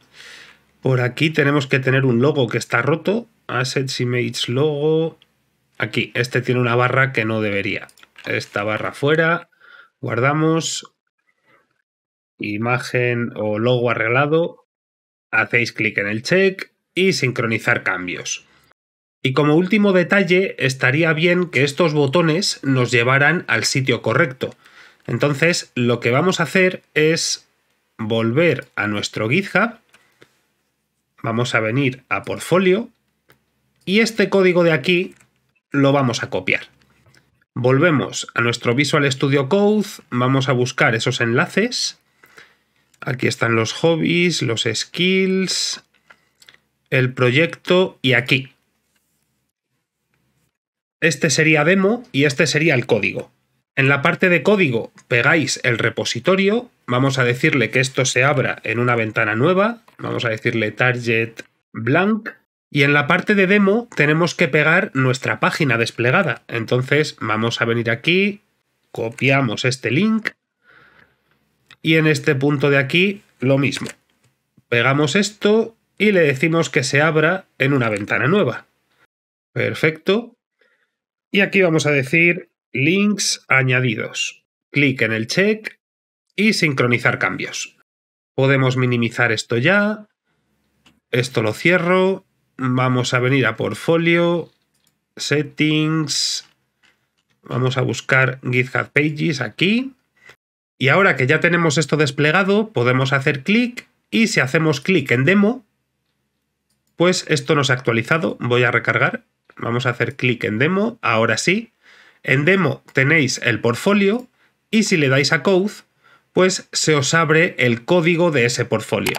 Por aquí tenemos que tener un logo que está roto. Assets Image Logo. Aquí, este tiene una barra que no debería. Esta barra fuera. Guardamos. Imagen o logo arreglado. Hacéis clic en el check y sincronizar cambios. Y como último detalle, estaría bien que estos botones nos llevaran al sitio correcto. Entonces, lo que vamos a hacer es volver a nuestro GitHub vamos a venir a portfolio y este código de aquí lo vamos a copiar. Volvemos a nuestro Visual Studio Code, vamos a buscar esos enlaces. Aquí están los hobbies, los skills, el proyecto y aquí. Este sería demo y este sería el código. En la parte de código pegáis el repositorio Vamos a decirle que esto se abra en una ventana nueva. Vamos a decirle target blank. Y en la parte de demo tenemos que pegar nuestra página desplegada. Entonces vamos a venir aquí, copiamos este link y en este punto de aquí lo mismo. Pegamos esto y le decimos que se abra en una ventana nueva. Perfecto. Y aquí vamos a decir links añadidos. Clic en el check y sincronizar cambios. Podemos minimizar esto ya, esto lo cierro, vamos a venir a portfolio, settings, vamos a buscar GitHub Pages aquí. Y ahora que ya tenemos esto desplegado, podemos hacer clic y si hacemos clic en demo, pues esto nos ha actualizado. Voy a recargar. Vamos a hacer clic en demo. Ahora sí. En demo tenéis el portfolio y si le dais a Code, pues se os abre el código de ese portfolio.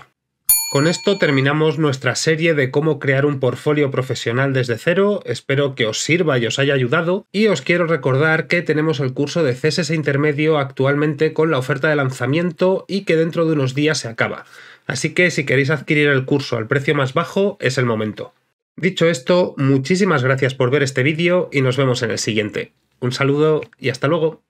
Con esto terminamos nuestra serie de cómo crear un portfolio profesional desde cero. Espero que os sirva y os haya ayudado. Y os quiero recordar que tenemos el curso de CSS Intermedio actualmente con la oferta de lanzamiento y que dentro de unos días se acaba. Así que si queréis adquirir el curso al precio más bajo, es el momento. Dicho esto, muchísimas gracias por ver este vídeo y nos vemos en el siguiente. Un saludo y hasta luego.